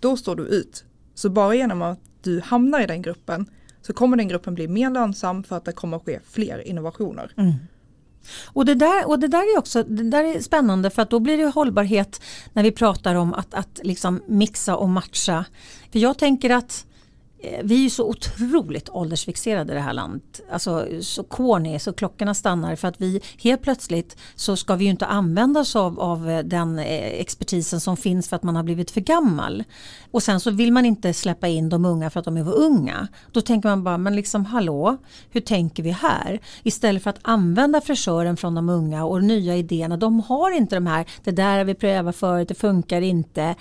då står du ut. Så bara genom att du hamnar i den gruppen så kommer den gruppen bli mer lönsam för att det kommer ske fler innovationer. Mm. Och det där, och det där är också det där är spännande för att då blir det hållbarhet när vi pratar om att, att liksom mixa och matcha. För jag tänker att Eh, vi är ju så otroligt åldersfixerade i det här landet. Alltså så corny, så klockorna stannar för att vi helt plötsligt så ska vi ju inte använda oss av, av eh, den eh, expertisen som finns för att man har blivit för gammal. Och sen så vill man inte släppa in de unga för att de är för unga. Då tänker man bara, men liksom hallå, hur tänker vi här? Istället för att använda frisören från de unga och nya idéerna. De har inte de här, det där har vi prövat förut, det funkar inte.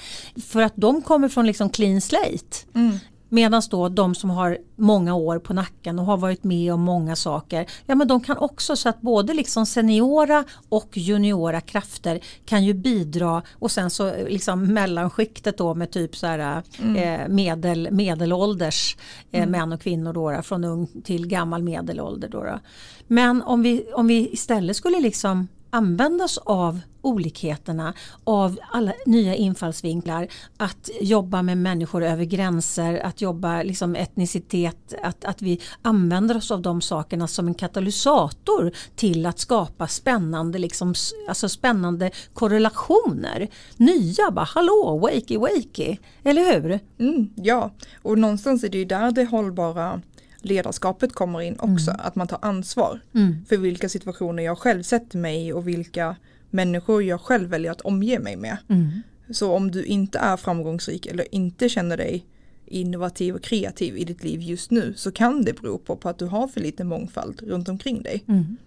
För att de kommer från liksom clean slate. Mm. Medan då de som har många år på nacken och har varit med om många saker, ja men de kan också så att både liksom seniora och juniora krafter kan ju bidra och sen så liksom mellanskiktet då med typ så här eh, mm. eh, medel, medelålders eh, mm. män och kvinnor då, från ung till gammal medelålder då. då. Men om vi, om vi istället skulle liksom använda oss av olikheterna, av alla nya infallsvinklar, att jobba med människor över gränser, att jobba liksom etnicitet, att, att vi använder oss av de sakerna som en katalysator till att skapa spännande, liksom, alltså spännande korrelationer. Nya bara, hallå, wakey wakey, eller hur? Mm, ja, och någonstans är det ju där det hållbara ledarskapet kommer in också. Mm. Att man tar ansvar mm. för vilka situationer jag själv sätter mig i och vilka människor jag själv väljer att omge mig med. Mm. Så om du inte är framgångsrik eller inte känner dig innovativ och kreativ i ditt liv just nu så kan det bero på, på att du har för lite mångfald runt omkring dig. Mm.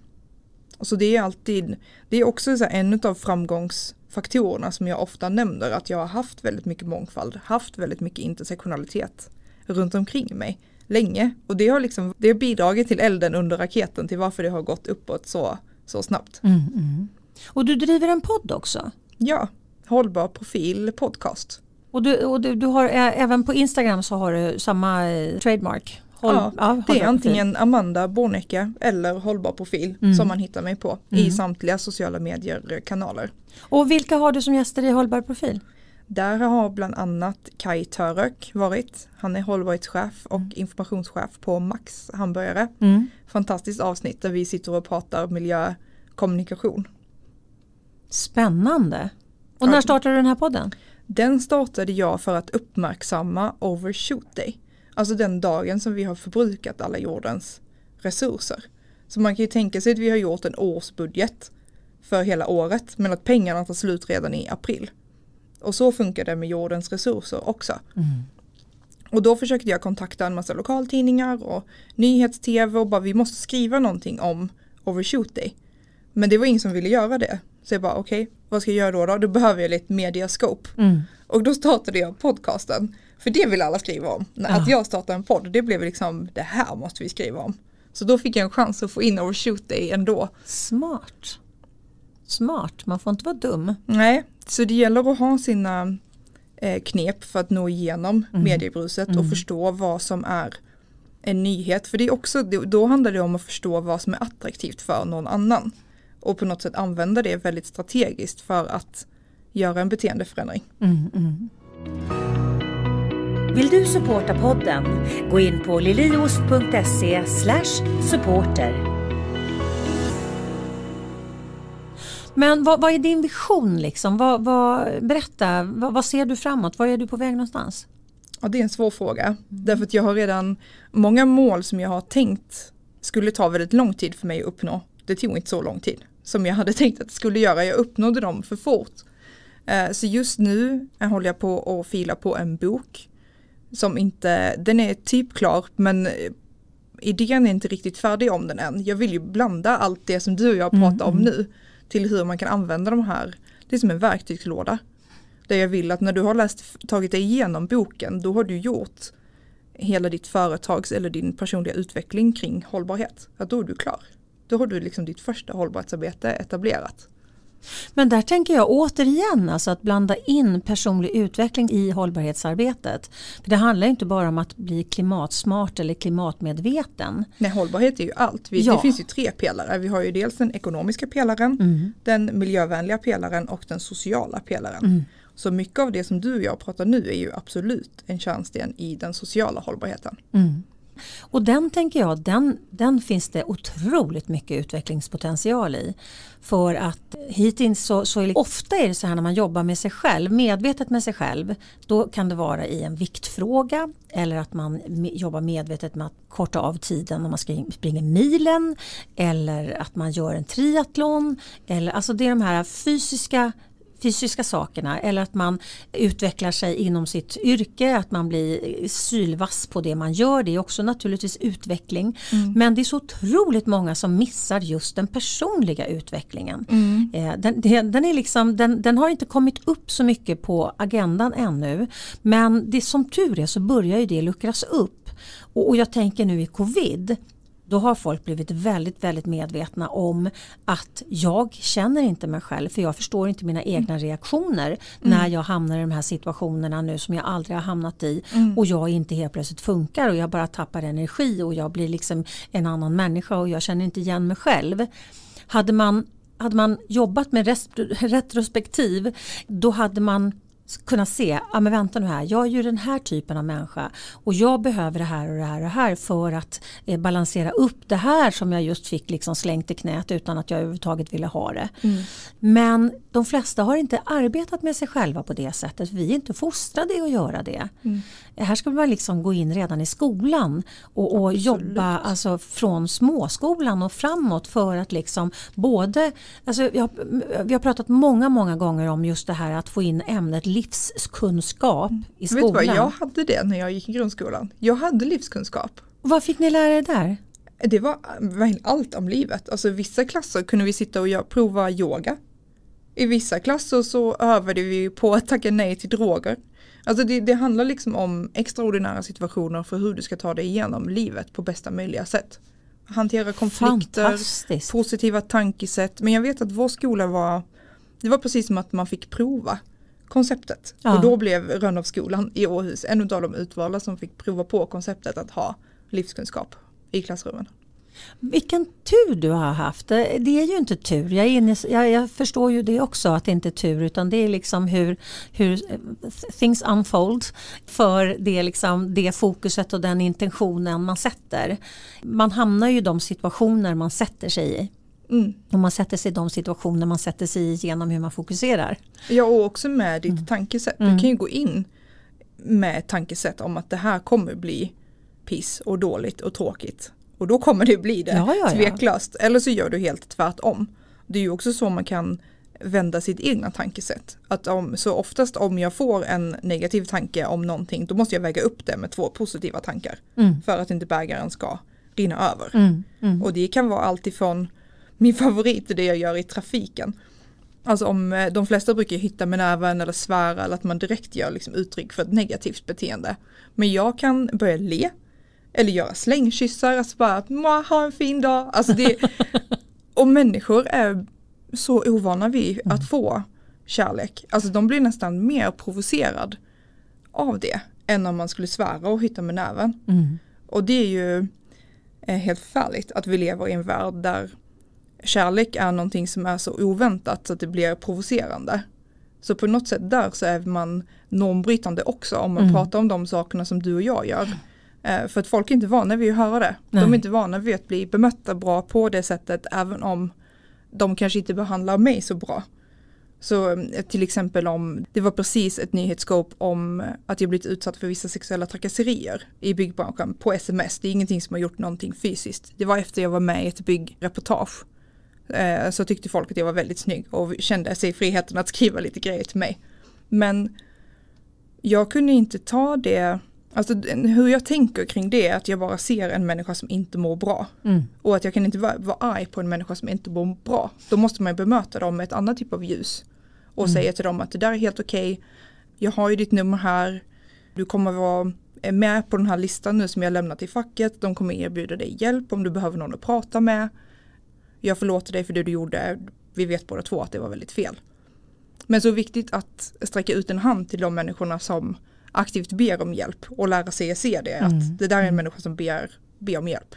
Så det är alltid, det är också så en av framgångsfaktorerna som jag ofta nämner, att jag har haft väldigt mycket mångfald, haft väldigt mycket intersektionalitet runt omkring mig länge. Och det har, liksom, det har bidragit till elden under raketen, till varför det har gått uppåt så, så snabbt. Mm, mm. Och du driver en podd också? Ja, Hållbar profil podcast. Och du, och du, du har även på Instagram så har du samma eh, trademark? Håll, ja, ja det är antingen profil. Amanda Bornecke eller Hållbar profil mm. som man hittar mig på i mm. samtliga sociala medier-kanaler. Och vilka har du som gäster i Hållbar profil? Där har bland annat Kai Török varit. Han är hållbarhetschef och mm. informationschef på Max hamburgare. Mm. Fantastiskt avsnitt där vi sitter och pratar miljökommunikation. Spännande. Och när startade du den här podden? Den startade jag för att uppmärksamma Overshoot Day. Alltså den dagen som vi har förbrukat alla jordens resurser. Så man kan ju tänka sig att vi har gjort en årsbudget för hela året men att pengarna tar slut redan i april. Och så funkar det med jordens resurser också. Mm. Och då försökte jag kontakta en massa lokaltidningar och nyhets-tv och bara vi måste skriva någonting om Overshoot Day. Men det var ingen som ville göra det. Så jag bara okej, okay, vad ska jag göra då? Då, då behöver jag lite mediascope. Mm. Och då startade jag podcasten. För det vill alla skriva om. Att jag startade en podd, det blev liksom det här måste vi skriva om. Så då fick jag en chans att få in Overshoot Day ändå. Smart smart, man får inte vara dum. Nej, så det gäller att ha sina eh, knep för att nå igenom mm. mediebruset mm. och förstå vad som är en nyhet. För det är också, då handlar det om att förstå vad som är attraktivt för någon annan. Och på något sätt använda det väldigt strategiskt för att göra en beteendeförändring. Mm, mm. Vill du supporta podden? Gå in på liliost.se supporter Men vad, vad, är din vision? Liksom? Vad, vad, berätta, vad, ser du framåt? Vad är du på väg någonstans? Ja, det är en svår fråga. Mm. Därför att jag har redan många mål som jag har tänkt skulle ta väldigt lång tid för mig att uppnå. Det tog inte så lång tid som jag hade tänkt att det skulle göra. Jag uppnådde dem för fort. Eh, så just nu eh, håller jag på att fila på en bok som inte, den är typ klar men eh, idén är inte riktigt färdig om den än. Jag vill ju blanda allt det som du och jag pratar mm. om nu till hur man kan använda de här. Det är som en verktygslåda. Där jag vill att när du har läst, tagit dig igenom boken, då har du gjort hela ditt företags eller din personliga utveckling kring hållbarhet. Att då är du klar. Då har du liksom ditt första hållbarhetsarbete etablerat. Men där tänker jag återigen alltså att blanda in personlig utveckling i hållbarhetsarbetet. För Det handlar inte bara om att bli klimatsmart eller klimatmedveten. Nej, hållbarhet är ju allt. Vi, ja. Det finns ju tre pelare. Vi har ju dels den ekonomiska pelaren, mm. den miljövänliga pelaren och den sociala pelaren. Mm. Så mycket av det som du och jag pratar nu är ju absolut en kärnsten i den sociala hållbarheten. Mm. Och den tänker jag, den, den finns det otroligt mycket utvecklingspotential i. För att hittills så, så är det, ofta är det så här när man jobbar med sig själv, medvetet med sig själv, då kan det vara i en viktfråga eller att man jobbar medvetet med att korta av tiden när man springer milen eller att man gör en triathlon. Eller, alltså det är de här fysiska fysiska sakerna eller att man utvecklar sig inom sitt yrke, att man blir sylvass på det man gör. Det är också naturligtvis utveckling. Mm. Men det är så otroligt många som missar just den personliga utvecklingen. Mm. Eh, den, den, den, är liksom, den, den, har inte kommit upp så mycket på agendan ännu. Men det som tur är så börjar ju det luckras upp. Och, och jag tänker nu i covid då har folk blivit väldigt, väldigt medvetna om att jag känner inte mig själv för jag förstår inte mina mm. egna mm. reaktioner när jag hamnar i de här situationerna nu som jag aldrig har hamnat i mm. och jag inte helt plötsligt funkar och jag bara tappar energi och jag blir liksom en annan människa och jag känner inte igen mig själv. Hade man, hade man jobbat med retrospektiv då hade man kunna se, ja ah, men vänta nu här, jag är ju den här typen av människa och jag behöver det här och det här och det här för att eh, balansera upp det här som jag just fick liksom slängt i knät utan att jag överhuvudtaget ville ha det. Mm. Men de flesta har inte arbetat med sig själva på det sättet, vi är inte fostrade att göra det. Mm. Här ska man liksom gå in redan i skolan och, och jobba alltså, från småskolan och framåt för att liksom både, alltså, jag, vi har pratat många, många gånger om just det här att få in ämnet livskunskap mm. i skolan. Vet du vad, jag hade det när jag gick i grundskolan. Jag hade livskunskap. Och vad fick ni lära er där? Det var äh, allt om livet. Alltså vissa klasser kunde vi sitta och prova yoga i vissa klasser så övade vi på att tacka nej till droger. Alltså det, det, handlar liksom om extraordinära situationer för hur du ska ta dig igenom livet på bästa möjliga sätt. Hantera konflikter, positiva tankesätt. Men jag vet att vår skola var, det var precis som att man fick prova konceptet. Ja. Och då blev Rönnowskolan i Åhus en av de utvalda som fick prova på konceptet att ha livskunskap i klassrummen. Vilken tur du har haft. Eh, det är ju inte tur. Jag, inne, jag, jag, förstår ju det också att det inte är tur utan det är liksom hur, hur eh, things unfold för det, liksom, det fokuset och den intentionen man sätter. Man hamnar ju i de situationer man sätter sig i. Mm. Och man sätter sig i de situationer man sätter sig i genom hur man fokuserar. Ja och också med ditt mm. tankesätt. Du mm. kan ju gå in med tankesätt om att det här kommer bli piss och dåligt och tråkigt. Och då kommer det bli det, ja, ja, ja. tveklöst. Eller så gör du helt tvärtom. Det är ju också så man kan vända sitt egna tankesätt. Att om, så oftast om jag får en negativ tanke om någonting då måste jag väga upp det med två positiva tankar. Mm. För att inte bägaren ska rinna över. Mm. Mm. Och det kan vara alltifrån min favorit är det jag gör i trafiken. Alltså om eh, de flesta brukar hitta med näven eller svära eller att man direkt gör liksom uttryck för ett negativt beteende. Men jag kan börja le eller göra slängkyssar, alltså bara ha en fin dag. Alltså det, och människor är så ovana vid mm. att få kärlek. Alltså de blir nästan mer provocerad av det än om man skulle svära och hitta med näven. Mm. Och det är ju eh, helt förfärligt att vi lever i en värld där kärlek är någonting som är så oväntat så att det blir provocerande. Så på något sätt där så är man normbrytande också om man mm. pratar om de sakerna som du och jag gör. Eh, för att folk är inte vana vid att höra det. Nej. De är inte vana vid att bli bemötta bra på det sättet även om de kanske inte behandlar mig så bra. Så mm, till exempel om, det var precis ett nyhetsskåp om eh, att jag blivit utsatt för vissa sexuella trakasserier i byggbranschen på sms. Det är ingenting som har gjort någonting fysiskt. Det var efter jag var med i ett byggreportage. Eh, så tyckte folk att jag var väldigt snygg och kände sig i friheten att skriva lite grejer till mig. Men jag kunde inte ta det Alltså hur jag tänker kring det är att jag bara ser en människa som inte mår bra. Mm. Och att jag kan inte vara, vara arg på en människa som inte mår bra. Då måste man bemöta dem med ett annat typ av ljus. Och mm. säga till dem att det där är helt okej. Okay. Jag har ju ditt nummer här. Du kommer vara eh, med på den här listan nu som jag lämnat till facket. De kommer erbjuda dig hjälp om du behöver någon att prata med. Jag förlåter dig för det du gjorde. Vi vet båda två att det var väldigt fel. Men så viktigt att sträcka ut en hand till de människorna som aktivt ber om hjälp och lära sig se det. Mm. Att det där är en mm. människa som ber, ber om hjälp.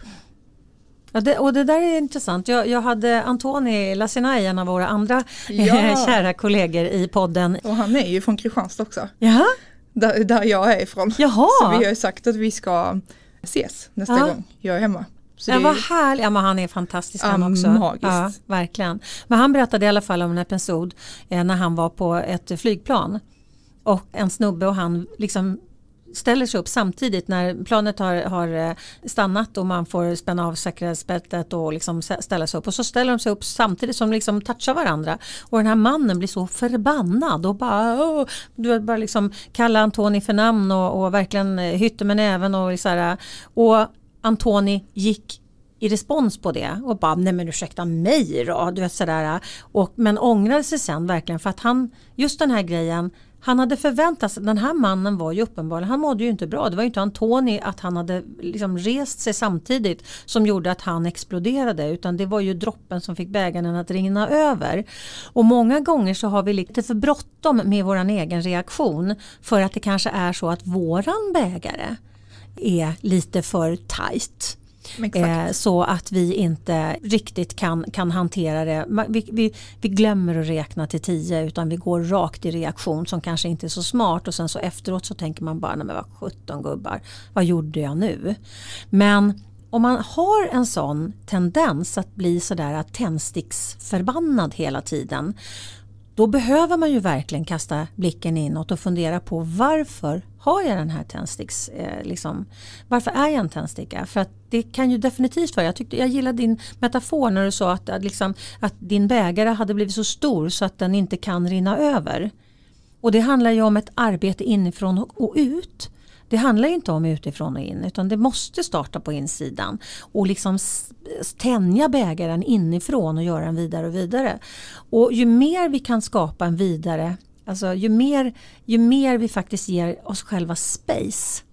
Ja, det, och det där är intressant. Jag, jag hade Antoni Lassinai, en av våra andra ja. Eh, kära kollegor i podden. Och han är ju från Kristianstad också. Jaha. Där, där jag är ifrån. Jaha. Så vi har ju sagt att vi ska ses nästa ja. gång jag är hemma. Så ja, det... vad härligt. Ja, men han är fantastisk han också. Magiskt. Ja, verkligen. Men han berättade i alla fall om en episod eh, när han var på ett flygplan och en snubbe och han liksom ställer sig upp samtidigt när planet har, har eh, stannat och man får spänna av säkerhetsbältet och liksom ställa sig upp och så ställer de sig upp samtidigt som de liksom touchar varandra och den här mannen blir så förbannad och bara, åh, du bara liksom kallar Antoni för namn och, och verkligen eh, hytter med näven och så här, och Antoni gick i respons på det och bara nej men ursäkta mig då. Du vet, sådär. Och, men ångrade sig sen verkligen för att han just den här grejen han hade förväntat sig, den här mannen var ju uppenbarligen, han mådde ju inte bra. Det var ju inte Antoni att han hade liksom rest sig samtidigt som gjorde att han exploderade utan det var ju droppen som fick bägaren att rinna över. Och många gånger så har vi lite för bråttom med vår egen reaktion för att det kanske är så att våran bägare är lite för tajt. Eh, så att vi inte riktigt kan, kan hantera det. Vi, vi, vi glömmer att räkna till tio utan vi går rakt i reaktion som kanske inte är så smart och sen så efteråt så tänker man bara, nej men vad 17 gubbar, vad gjorde jag nu? Men om man har en sån tendens att bli sådär tändsticksförbannad hela tiden då behöver man ju verkligen kasta blicken inåt och fundera på varför har jag den här tändsticks... Eh, liksom, varför är jag en tändsticka? För att det kan ju definitivt vara... Jag, tyckte, jag gillade din metafor när du sa att, liksom, att din bägare hade blivit så stor så att den inte kan rinna över. Och det handlar ju om ett arbete inifrån och ut. Det handlar ju inte om utifrån och in utan det måste starta på insidan och liksom tänja bägaren inifrån och göra den vidare och vidare. Och ju mer vi kan skapa en vidare, alltså ju mer, ju mer vi faktiskt ger oss själva space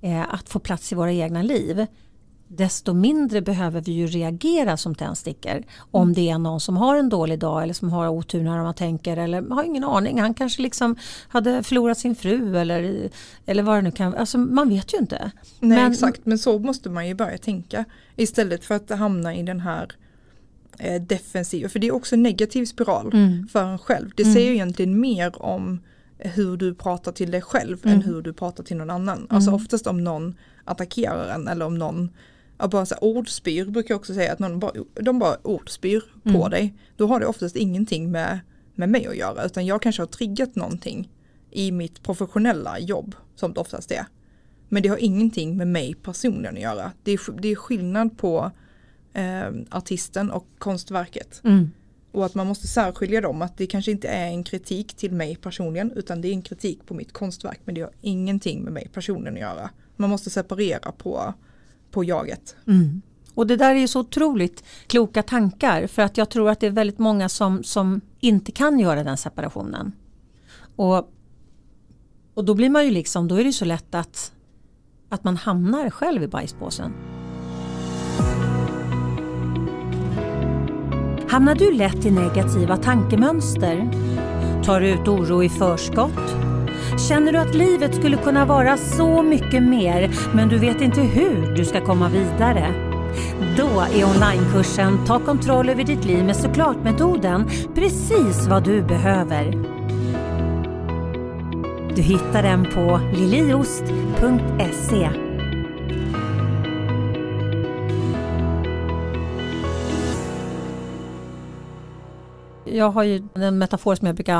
eh, att få plats i våra egna liv desto mindre behöver vi ju reagera som tändstickor. Om det är någon som har en dålig dag eller som har otur när man tänker eller har ingen aning. Han kanske liksom hade förlorat sin fru eller, eller vad det nu kan Alltså man vet ju inte. Nej men, exakt, men så måste man ju börja tänka. Istället för att hamna i den här eh, defensiva, för det är också en negativ spiral mm. för en själv. Det mm. säger ju egentligen mer om hur du pratar till dig själv mm. än hur du pratar till någon annan. Alltså mm. oftast om någon attackerar en eller om någon att bara så här, ordspyr brukar jag också säga att någon bara, de bara ordspyr mm. på dig. Då har det oftast ingenting med, med mig att göra utan jag kanske har triggat någonting i mitt professionella jobb som det oftast är. Men det har ingenting med mig personligen att göra. Det är, det är skillnad på eh, artisten och konstverket. Mm. Och att man måste särskilja dem, att det kanske inte är en kritik till mig personligen utan det är en kritik på mitt konstverk men det har ingenting med mig personligen att göra. Man måste separera på på jaget. Mm. Och det där är ju så otroligt kloka tankar för att jag tror att det är väldigt många som, som inte kan göra den separationen. Och, och då blir man ju liksom, då är det ju så lätt att, att man hamnar själv i bajspåsen. Hamnar du lätt i negativa tankemönster? Tar du ut oro i förskott? Känner du att livet skulle kunna vara så mycket mer men du vet inte hur du ska komma vidare? Då är onlinekursen Ta kontroll över ditt liv med såklart-metoden precis vad du behöver. Du hittar den på liliost.se Jag har ju en metafor som jag brukar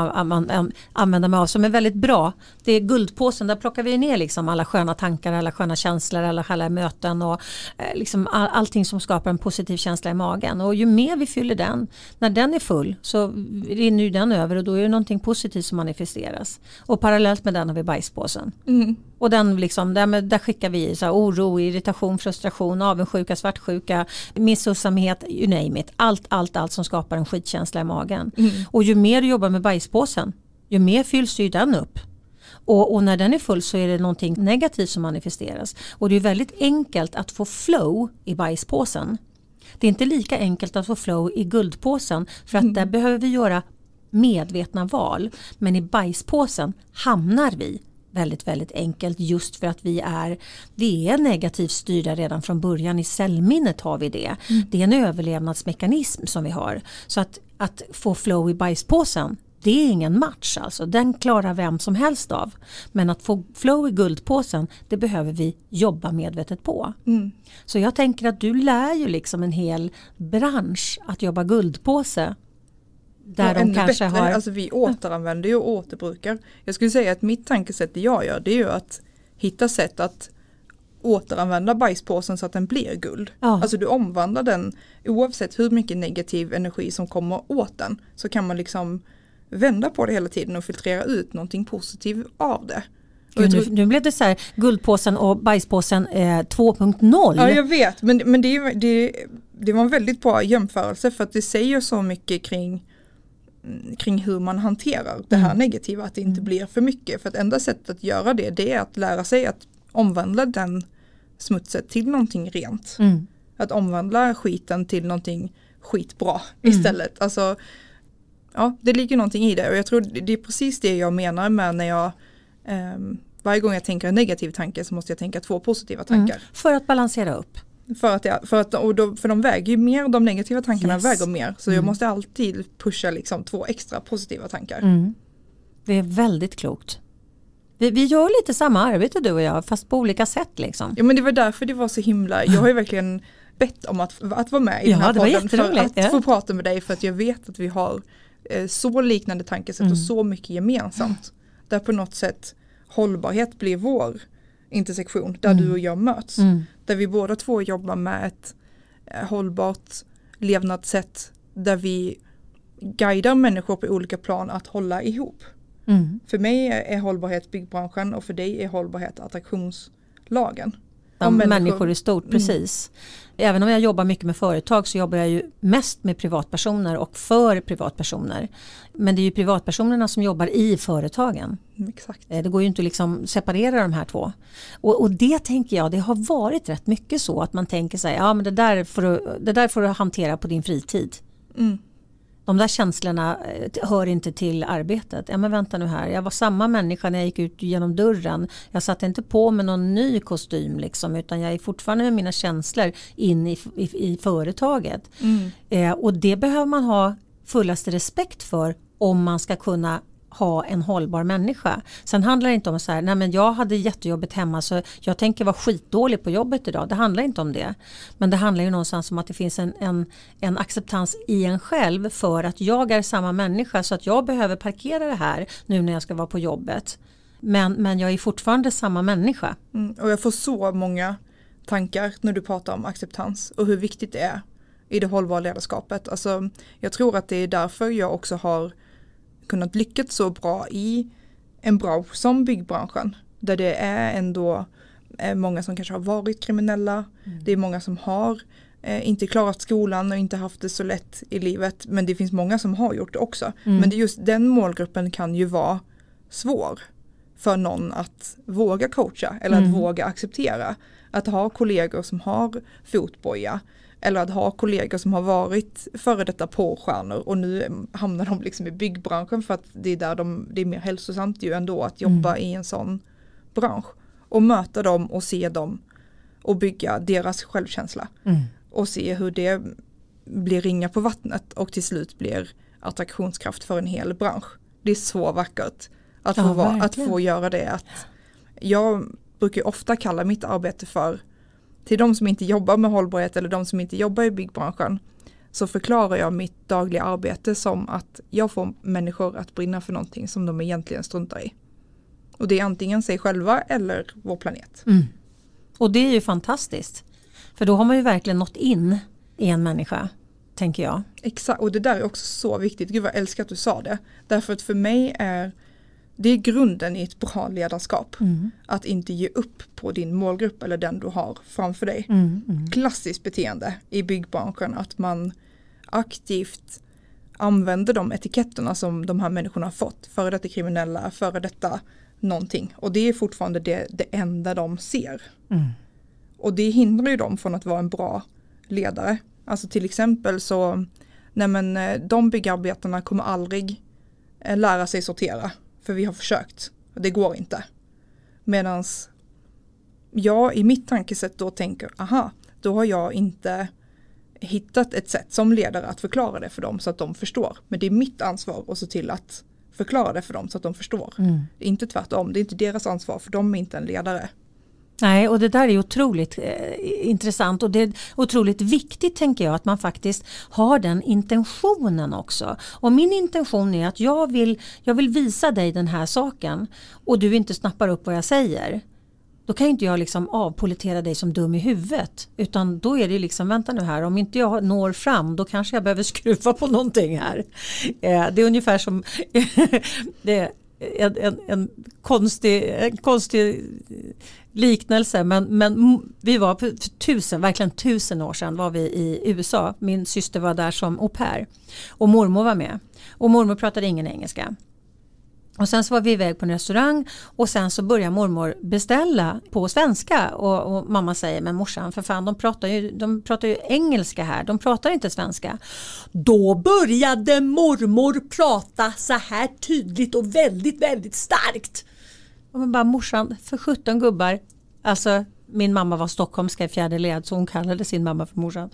använda mig av som är väldigt bra. Det är guldpåsen, där plockar vi ner liksom alla sköna tankar, alla sköna känslor, alla härliga möten och eh, liksom allting som skapar en positiv känsla i magen. Och ju mer vi fyller den, när den är full så rinner ju den över och då är det någonting positivt som manifesteras. Och parallellt med den har vi bajspåsen. Mm. Och den liksom, där, där skickar vi så här, oro, irritation, frustration, avundsjuka, svartsjuka, missunnsamhet, you name it. Allt, allt, allt som skapar en skitkänsla i magen. Mm. Och ju mer du jobbar med bajspåsen, ju mer fylls ju den upp. Och, och, när den är full så är det någonting negativt som manifesteras. Och det är väldigt enkelt att få flow i bajspåsen. Det är inte lika enkelt att få flow i guldpåsen för att mm. där behöver vi göra medvetna val. Men i bajspåsen hamnar vi väldigt, väldigt enkelt just för att vi är, vi är negativt styrda redan från början. I cellminnet har vi det. Mm. Det är en överlevnadsmekanism som vi har. Så att, att få flow i bajspåsen det är ingen match alltså. Den klarar vem som helst av. Men att få flow i guldpåsen, det behöver vi jobba medvetet på. Mm. Så jag tänker att du lär ju liksom en hel bransch att jobba guldpåse där de kanske bättre. har... Alltså vi återanvänder och återbrukar. Jag skulle säga att mitt tankesätt det jag gör det är ju att hitta sätt att återanvända bajspåsen så att den blir guld. Ja. Alltså du omvandlar den oavsett hur mycket negativ energi som kommer åt den så kan man liksom vända på det hela tiden och filtrera ut någonting positivt av det. Gud, tror... nu, nu, blev det så här guldpåsen och bajspåsen eh, 2.0. Ja jag vet men, men det, det, det var en väldigt bra jämförelse för att det säger så mycket kring kring hur man hanterar det här mm. negativa, att det inte mm. blir för mycket. För att enda sättet att göra det, det är att lära sig att omvandla den smutset till någonting rent. Mm. Att omvandla skiten till någonting skitbra mm. istället. Mm. Alltså, ja, det ligger någonting i det och jag tror det är precis det jag menar med när jag eh, varje gång jag tänker en negativ tanke så måste jag tänka två positiva tankar. Mm. För att balansera upp? För att, jag, för att och då, för de väger ju mer, de negativa tankarna yes. väger mer. Så mm. jag måste alltid pusha liksom två extra positiva tankar. Mm. Det är väldigt klokt. Vi, vi, gör lite samma arbete du och jag fast på olika sätt liksom. Ja men det var därför det var så himla, jag har ju verkligen bett om att, att vara med i ja, den här podden för att ja. få prata med dig för att jag vet att vi har eh, så liknande tankesätt mm. och så mycket gemensamt. Där på något sätt hållbarhet blir vår intersektion där mm. du och jag möts. Mm där vi båda två jobbar med ett eh, hållbart levnadssätt där vi guidar människor på olika plan att hålla ihop. Mm. För mig är hållbarhet byggbranschen och för dig är hållbarhet attraktionslagen. ja, människor. människor i stort, mm. precis. Mm även om jag jobbar mycket med företag så jobbar jag ju mest med privatpersoner och för privatpersoner. Men det är ju privatpersonerna som jobbar i företagen. Mm, exakt. Eh, det går ju inte att liksom separera de här två. Och, och, det tänker jag, det har varit rätt mycket så att man tänker sig, ja men det där får du, det där får du hantera på din fritid. Mm de där känslorna eh, hör inte till arbetet. Ja men vänta nu här, jag var samma människa när jag gick ut genom dörren. Jag satte inte på mig någon ny kostym liksom utan jag är fortfarande med mina känslor in i, i, i företaget. Mm. Eh, och det behöver man ha fullaste respekt för om man ska kunna ha en hållbar människa. Sen handlar det inte om så här, nej men jag hade jättejobbigt hemma så jag tänker vara skitdålig på jobbet idag. Det handlar inte om det. Men det handlar ju någonstans om att det finns en, en, en acceptans i en själv för att jag är samma människa så att jag behöver parkera det här nu när jag ska vara på jobbet. Men, men jag är fortfarande samma människa. Mm, och jag får så många tankar när du pratar om acceptans och hur viktigt det är i det hållbara ledarskapet. Alltså, jag tror att det är därför jag också har kunnat lyckas så bra i en bransch som byggbranschen. Där det är ändå eh, många som kanske har varit kriminella. Mm. Det är många som har eh, inte klarat skolan och inte haft det så lätt i livet. Men det finns många som har gjort det också. Mm. Men det just den målgruppen kan ju vara svår för någon att våga coacha eller att mm. våga acceptera. Att ha kollegor som har fotboja eller att ha kollegor som har varit före detta porrstjärnor och nu hamnar de liksom i byggbranschen för att det är där de, det är mer hälsosamt ju ändå att jobba mm. i en sån bransch. Och möta dem och se dem och bygga deras självkänsla. Mm. Och se hur det blir ringa på vattnet och till slut blir attraktionskraft för en hel bransch. Det är så vackert att, ja, få, vara, att få göra det. Att jag brukar ofta kalla mitt arbete för till de som inte jobbar med hållbarhet eller de som inte jobbar i byggbranschen så förklarar jag mitt dagliga arbete som att jag får människor att brinna för någonting som de egentligen struntar i. Och det är antingen sig själva eller vår planet. Mm. Och det är ju fantastiskt. För då har man ju verkligen nått in i en människa, tänker jag. Exakt, och det där är också så viktigt. Gud vad jag älskar att du sa det. Därför att för mig är det är grunden i ett bra ledarskap. Mm. Att inte ge upp på din målgrupp eller den du har framför dig. Mm, mm. Klassiskt beteende i byggbranschen att man aktivt använder de etiketterna som de här människorna har fått. Före detta kriminella, före detta någonting. Och det är fortfarande det, det enda de ser. Mm. Och det hindrar ju dem från att vara en bra ledare. Alltså till exempel så, nej men eh, de byggarbetarna kommer aldrig eh, lära sig sortera för vi har försökt. det går inte. Medan jag i mitt tankesätt då tänker, aha, då har jag inte hittat ett sätt som ledare att förklara det för dem så att de förstår. Men det är mitt ansvar att se till att förklara det för dem så att de förstår. Mm. Inte tvärtom, det är inte deras ansvar för de är inte en ledare. Nej, och det där är otroligt eh, intressant och det är otroligt viktigt tänker jag att man faktiskt har den intentionen också. Och min intention är att jag vill, jag vill visa dig den här saken och du inte snappar upp vad jag säger. Då kan inte jag liksom avpolitera dig som dum i huvudet. Utan då är det liksom, vänta nu här, om inte jag når fram då kanske jag behöver skruva på någonting här. Eh, det är ungefär som det, en, en, en, konstig, en konstig liknelse men, men vi var för tusen, verkligen tusen år sedan var vi i USA. Min syster var där som au pair och mormor var med. Och mormor pratade ingen engelska. Och sen så var vi iväg på en restaurang och sen så börjar mormor beställa på svenska och, och, mamma säger men morsan för fan de pratar, ju, de pratar ju engelska här, de pratar inte svenska. Då började mormor prata så här tydligt och väldigt väldigt starkt. Och man bara morsan, för 17 gubbar. Alltså min mamma var stockholmska i fjärde led så hon kallade sin mamma för morsan.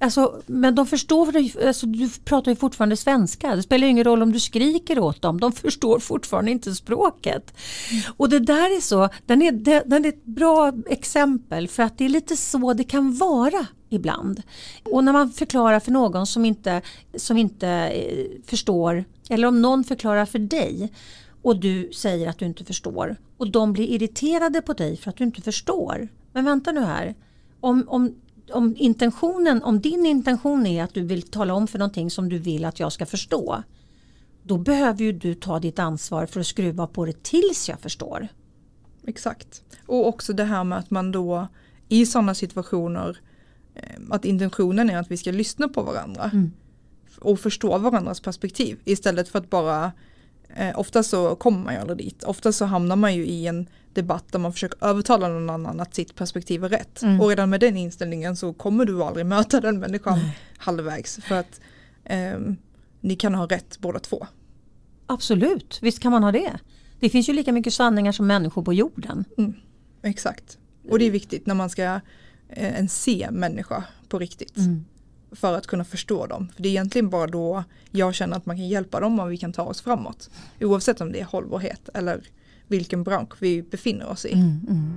Alltså, men de förstår, alltså, du pratar ju fortfarande svenska. Det spelar ju ingen roll om du skriker åt dem. De förstår fortfarande inte språket. Mm. Och det där är så, den är, den är ett bra exempel för att det är lite så det kan vara ibland. Och när man förklarar för någon som inte, som inte eh, förstår eller om någon förklarar för dig och du säger att du inte förstår och de blir irriterade på dig för att du inte förstår. Men vänta nu här. Om, om, om intentionen, om din intention är att du vill tala om för någonting som du vill att jag ska förstå då behöver ju du ta ditt ansvar för att skruva på det tills jag förstår. Exakt. Och också det här med att man då i sådana situationer eh, att intentionen är att vi ska lyssna på varandra mm. och förstå varandras perspektiv istället för att bara Eh, ofta så kommer man ju aldrig dit. Ofta så hamnar man ju i en debatt där man försöker övertala någon annan att sitt perspektiv är rätt. Mm. Och redan med den inställningen så kommer du aldrig möta den människan Nej. halvvägs. För att eh, ni kan ha rätt båda två. Absolut, visst kan man ha det. Det finns ju lika mycket sanningar som människor på jorden. Mm. Exakt, och det är viktigt när man ska eh, en se människa på riktigt. Mm för att kunna förstå dem. För Det är egentligen bara då jag känner att man kan hjälpa dem och vi kan ta oss framåt. Oavsett om det är hållbarhet eller vilken bransch vi befinner oss i. Mm, mm.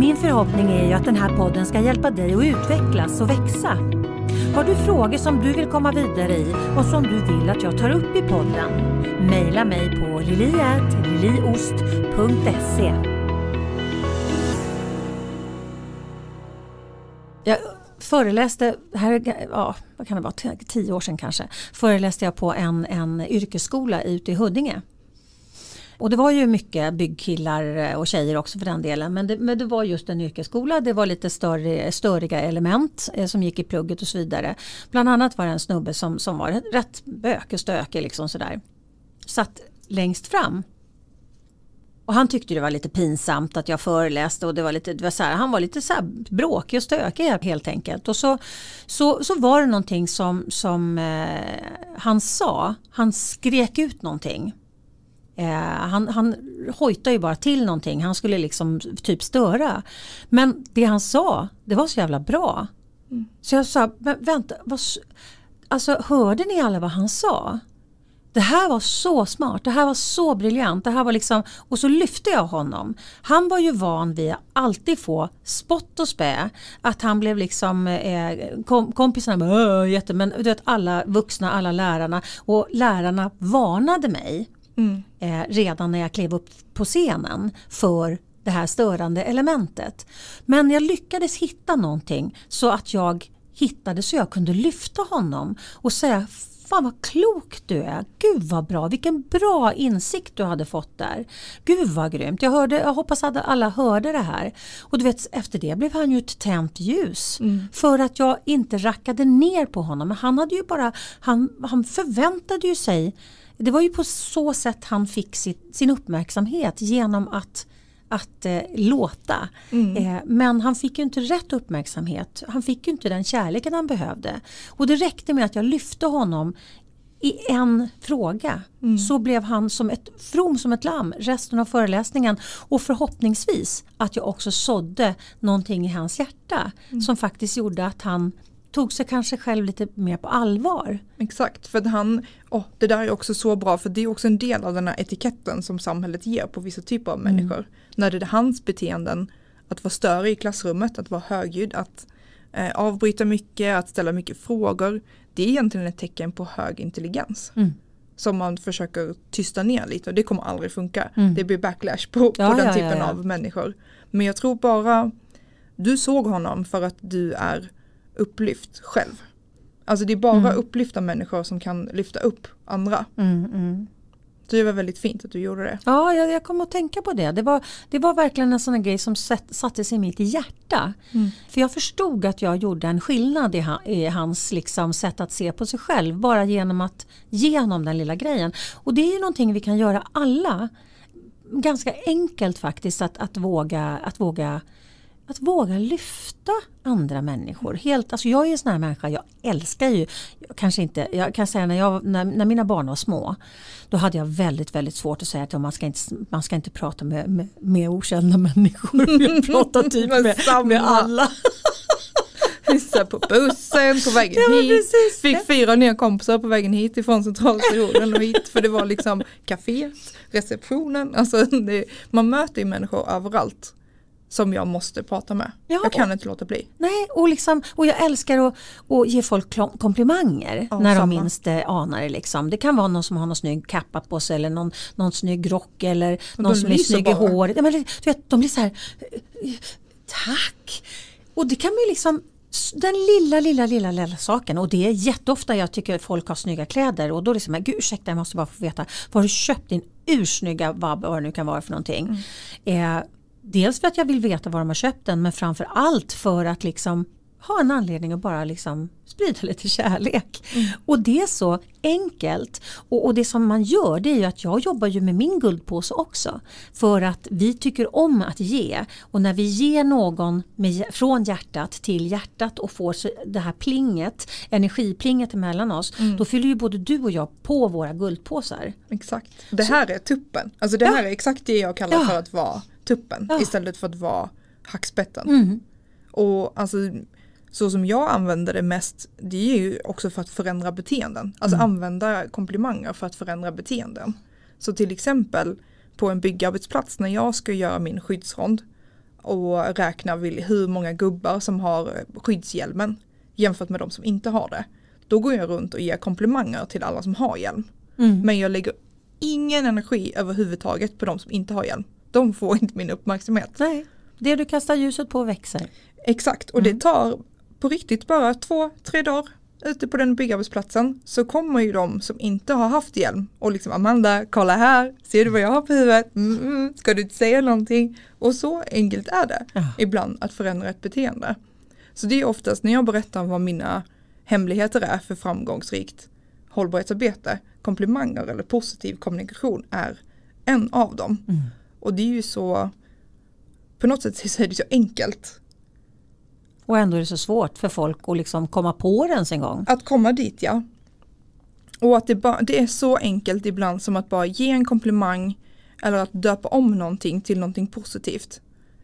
Min förhoppning är ju att den här podden ska hjälpa dig att utvecklas och växa. Har du frågor som du vill komma vidare i och som du vill att jag tar upp i podden? Mejla mig på liliatliliost.se Jag föreläste, här, ja, vad kan det vara, tio år sedan kanske, föreläste jag på en, en yrkesskola ute i Huddinge. Och det var ju mycket byggkillar eh, och tjejer också för den delen. Men det, men det var just en yrkesskola, det var lite större, störiga element eh, som gick i plugget och så vidare. Bland annat var det en snubbe som, som var rätt bökestökig liksom sådär. Satt längst fram och han tyckte det var lite pinsamt att jag föreläste och det var lite, det var så här, han var lite så här bråkig och stökig helt enkelt. Och så, så, så var det någonting som, som eh, han sa, han skrek ut någonting. Eh, han, han hojtade ju bara till någonting, han skulle liksom typ störa. Men det han sa, det var så jävla bra. Mm. Så jag sa, men vänta, vad, alltså hörde ni alla vad han sa? det här var så smart, det här var så briljant. Det här var liksom, och så lyfte jag honom. Han var ju van vid att alltid få spott och spä. Att han blev liksom, eh, kom, kompisarna bara, jätte, men du vet alla vuxna, alla lärarna. Och lärarna varnade mig mm. eh, redan när jag klev upp på scenen för det här störande elementet. Men jag lyckades hitta någonting så att jag hittade så jag kunde lyfta honom och säga fan vad klok du är. Gud vad bra, vilken bra insikt du hade fått där. Gud vad grymt. Jag, hörde, jag hoppas att alla hörde det här. Och du vet, efter det blev han ju ett tänt ljus. Mm. För att jag inte rackade ner på honom. han hade ju bara, han, han förväntade ju sig det var ju på så sätt han fick sitt, sin uppmärksamhet genom att att eh, låta. Mm. Eh, men han fick ju inte rätt uppmärksamhet. Han fick ju inte den kärleken han behövde. Och det räckte med att jag lyfte honom i en fråga mm. så blev han som ett, from som ett lamm resten av föreläsningen och förhoppningsvis att jag också sådde någonting i hans hjärta mm. som faktiskt gjorde att han tog sig kanske själv lite mer på allvar. Exakt, för att han, oh, det där är också så bra för det är också en del av den här etiketten som samhället ger på vissa typer av mm. människor. Mm. När det är hans beteenden, att vara större i klassrummet, att vara högljudd, att eh, avbryta mycket, att ställa mycket frågor. Det är egentligen ett tecken på hög intelligens. Mm. Som man försöker tysta ner lite och det kommer aldrig funka. Mm. Det blir backlash på, på den ja, typen ja, av människor. Men jag tror bara, du såg honom för att du är upplyft själv. Alltså det är bara mm. upplyfta människor som kan lyfta upp andra. Mm, mm. Så det var väldigt fint att du gjorde det. Ja, jag, jag kom att tänka på det. Det var, det var verkligen en sån grej som satt, satte sig i mitt hjärta. Mm. För jag förstod att jag gjorde en skillnad i, ha, i, hans liksom, sätt att se på sig själv. Bara genom att ge honom den lilla grejen. Och det är ju någonting vi kan göra alla. Ganska enkelt faktiskt att, att våga, att våga att våga lyfta andra människor. Helt, alltså jag är en sån här människa, jag älskar ju, jag kanske inte, jag kan säga när, jag, när, när, mina barn var små, då hade jag väldigt, väldigt svårt att säga att man ska inte, man ska inte prata med, med, med okända människor. Jag pratar typ med, med alla. Vissa på bussen, på vägen ja, hit. Precis. Fick fyra nya kompisar på vägen hit ifrån centralstationen och hit. För det var liksom kaféet, receptionen. Alltså det, man möter ju människor överallt som jag måste prata med. Ja, jag kan inte låta bli. Nej, och, liksom, och jag älskar att, att ge folk komplimanger ja, när samma. de minst eh, anar det. Liksom. Det kan vara någon som har någon snygg kappa på sig eller någon, någon snygg rock eller men någon som är snygg i håret. Ja, de blir så här, eh, tack! Och det kan man ju liksom den lilla, lilla, lilla, lilla saken och det är jätteofta jag tycker folk har snygga kläder och då är det så här, gud ursäkta jag måste bara få veta, var har du köpt din ursnygga vad det nu kan vara för någonting. Mm. Eh, dels för att jag vill veta var de har köpt den men framför allt för att liksom ha en anledning att bara liksom sprida lite kärlek. Mm. Och det är så enkelt. Och, och, det som man gör det är ju att jag jobbar ju med min guldpåse också. För att vi tycker om att ge. Och när vi ger någon med, från hjärtat till hjärtat och får det här plinget, energiplinget emellan oss. Mm. Då fyller ju både du och jag på våra guldpåsar. Exakt. Det här så. är tuppen. Alltså det här ja. är exakt det jag kallar ja. för att vara tuppen ja. istället för att vara hackspetten. Mm. Och alltså så som jag använder det mest det är ju också för att förändra beteenden. Alltså mm. använda komplimanger för att förändra beteenden. Så till exempel på en byggarbetsplats när jag ska göra min skyddsrond och räkna hur många gubbar som har skyddshjälmen jämfört med de som inte har det. Då går jag runt och ger komplimanger till alla som har hjälm. Mm. Men jag lägger ingen energi överhuvudtaget på de som inte har hjälm de får inte min uppmärksamhet. Nej, det du kastar ljuset på växer. Exakt och mm. det tar på riktigt bara två, tre dagar ute på den byggarbetsplatsen så kommer ju de som inte har haft hjälm och liksom Amanda, kolla här, ser du vad jag har på huvudet? Mm, mm ska du inte säga någonting? Och så enkelt är det ja. ibland att förändra ett beteende. Så det är oftast när jag berättar vad mina hemligheter är för framgångsrikt hållbarhetsarbete, komplimanger eller positiv kommunikation är en av dem. Mm. Och det är ju så, på något sätt så är det så enkelt. Och ändå är det så svårt för folk att liksom komma på det ens en gång. Att komma dit ja. Och att det, bara, det är så enkelt ibland som att bara ge en komplimang eller att döpa om någonting till någonting positivt.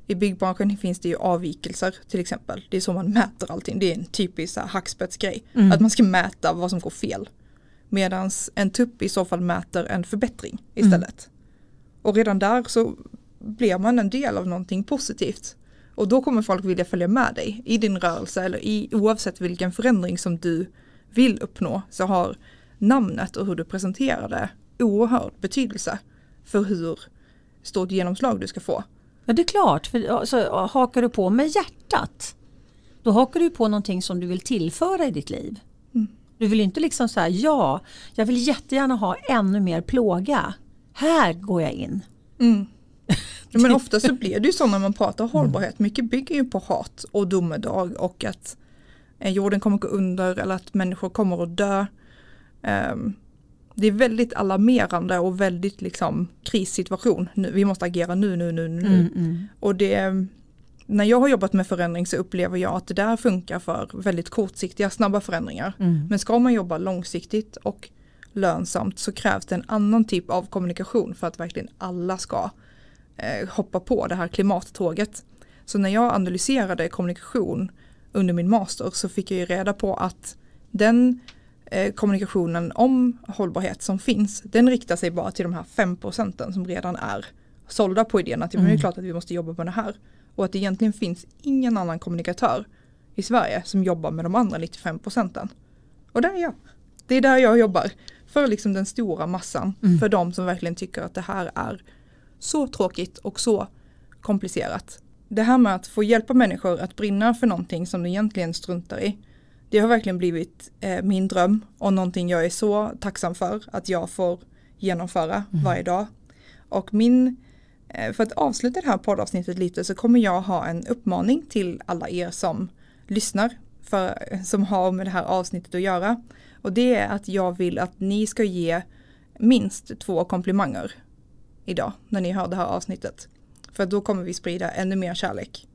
I byggbranschen finns det ju avvikelser till exempel. Det är så man mäter allting. Det är en typisk hackspetsgrej. Mm. Att man ska mäta vad som går fel. Medan en tupp i så fall mäter en förbättring istället. Mm. Och redan där så blir man en del av någonting positivt. Och då kommer folk vilja följa med dig i din rörelse eller i, oavsett vilken förändring som du vill uppnå så har namnet och hur du presenterar det oerhörd betydelse för hur stort genomslag du ska få. Ja det är klart, för alltså, hakar du på med hjärtat då hakar du på någonting som du vill tillföra i ditt liv. Mm. Du vill inte liksom säga ja, jag vill jättegärna ha ännu mer plåga här går jag in. Mm. men ofta så blir det ju så när man pratar hållbarhet, mycket bygger ju på hat och domedag och att eh, jorden kommer gå under eller att människor kommer att dö. Ehm, det är väldigt alarmerande och väldigt liksom krissituation. vi måste agera nu, nu, nu, nu. Mm, mm. Och det, när jag har jobbat med förändring så upplever jag att det där funkar för väldigt kortsiktiga, snabba förändringar. Mm. Men ska man jobba långsiktigt och lönsamt så krävs det en annan typ av kommunikation för att verkligen alla ska eh, hoppa på det här klimattåget. Så när jag analyserade kommunikation under min master så fick jag ju reda på att den eh, kommunikationen om hållbarhet som finns, den riktar sig bara till de här 5 procenten som redan är sålda på idén att mm. det är mm. klart att vi måste jobba med det här. Och att det egentligen finns ingen annan kommunikatör i Sverige som jobbar med de andra 95 procenten. Och där är jag. Det är där jag jobbar för liksom den stora massan. Mm. För de som verkligen tycker att det här är så tråkigt och så komplicerat. Det här med att få hjälpa människor att brinna för någonting som de egentligen struntar i. Det har verkligen blivit eh, min dröm och någonting jag är så tacksam för att jag får genomföra mm. varje dag. Och min, eh, för att avsluta det här poddavsnittet lite så kommer jag ha en uppmaning till alla er som lyssnar, för, som har med det här avsnittet att göra. Och det är att jag vill att ni ska ge minst två komplimanger idag när ni hör det här avsnittet. För då kommer vi sprida ännu mer kärlek.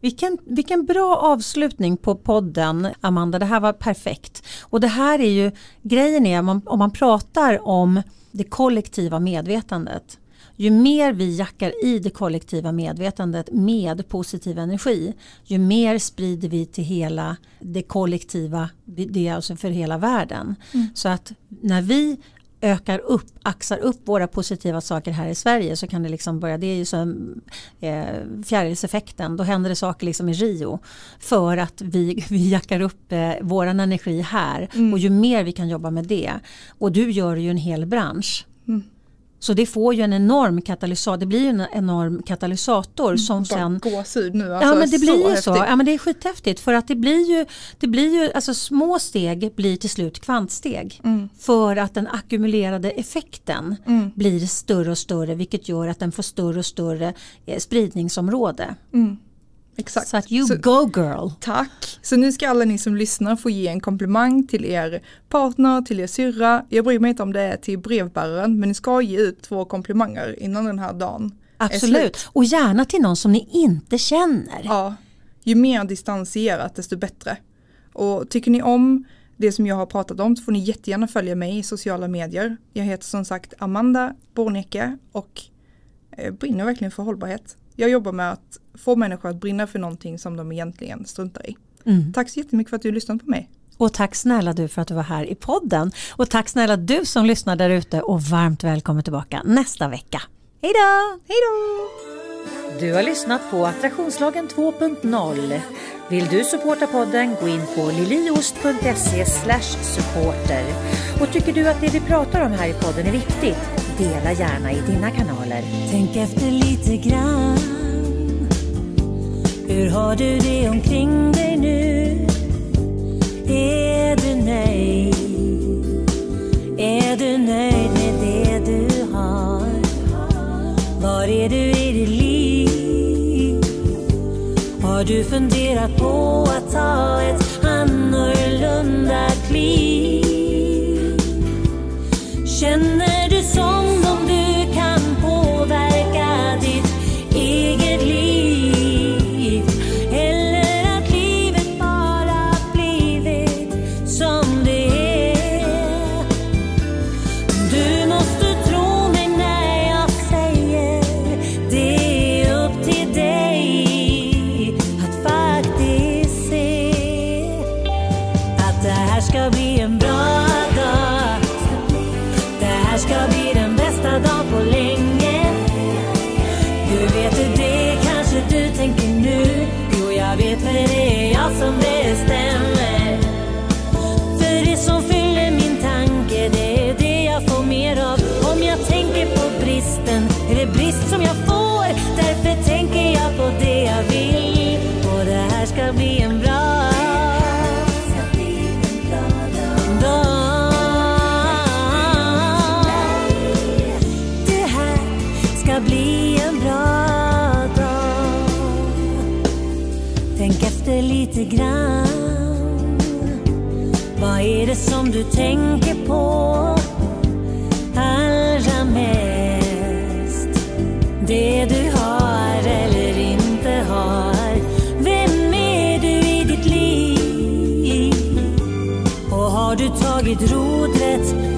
Vilken, vilken bra avslutning på podden Amanda, det här var perfekt. Och det här är ju, grejen är om man, om man pratar om det kollektiva medvetandet ju mer vi jackar i det kollektiva medvetandet med positiv energi, ju mer sprider vi till hela det kollektiva, det är alltså för hela världen. Mm. Så att när vi ökar upp, axar upp våra positiva saker här i Sverige så kan det liksom börja, det är ju som eh, fjärilseffekten, då händer det saker liksom i Rio för att vi, vi jackar upp eh, våran energi här mm. och ju mer vi kan jobba med det och du gör ju en hel bransch så det får ju en enorm katalysator, det blir ju en enorm katalysator mm, som sen... Gåshud nu alltså, Ja men det blir ju så, ja men det är skithäftigt för att det blir ju, det blir ju alltså små steg blir till slut kvantsteg. Mm. För att den ackumulerade effekten mm. blir större och större vilket gör att den får större och större eh, spridningsområde. Mm. Exakt. Så att you så, go girl. Tack. Så nu ska alla ni som lyssnar få ge en komplimang till er partner, till er syrra. Jag bryr mig inte om det är till brevbäraren men ni ska ge ut två komplimanger innan den här dagen Absolut, och gärna till någon som ni inte känner. Ja, ju mer distanserat desto bättre. Och tycker ni om det som jag har pratat om så får ni jättegärna följa mig i sociala medier. Jag heter som sagt Amanda Bornecke och eh, brinner verkligen för hållbarhet. Jag jobbar med att få människor att brinna för någonting som de egentligen struntar i. Mm. Tack så jättemycket för att du lyssnade på mig. Och tack snälla du för att du var här i podden. Och tack snälla du som lyssnar där ute och varmt välkommen tillbaka nästa vecka. Hej då! Hej då! Du har lyssnat på Attraktionslagen 2.0. Vill du supporta podden, gå in på liliost.se supporter. Och tycker du att det vi pratar om här i podden är viktigt, dela gärna i dina kanaler. Tänk efter lite grann hur har du det omkring dig nu? Är du nöjd? Är du nöjd med det du har? Var är du i ditt liv? Har du funderat på att ta ett annorlunda kliv? Känner du tänker på allra mest. Det du har eller inte har. Vem är du i ditt liv? Och har du tagit rodret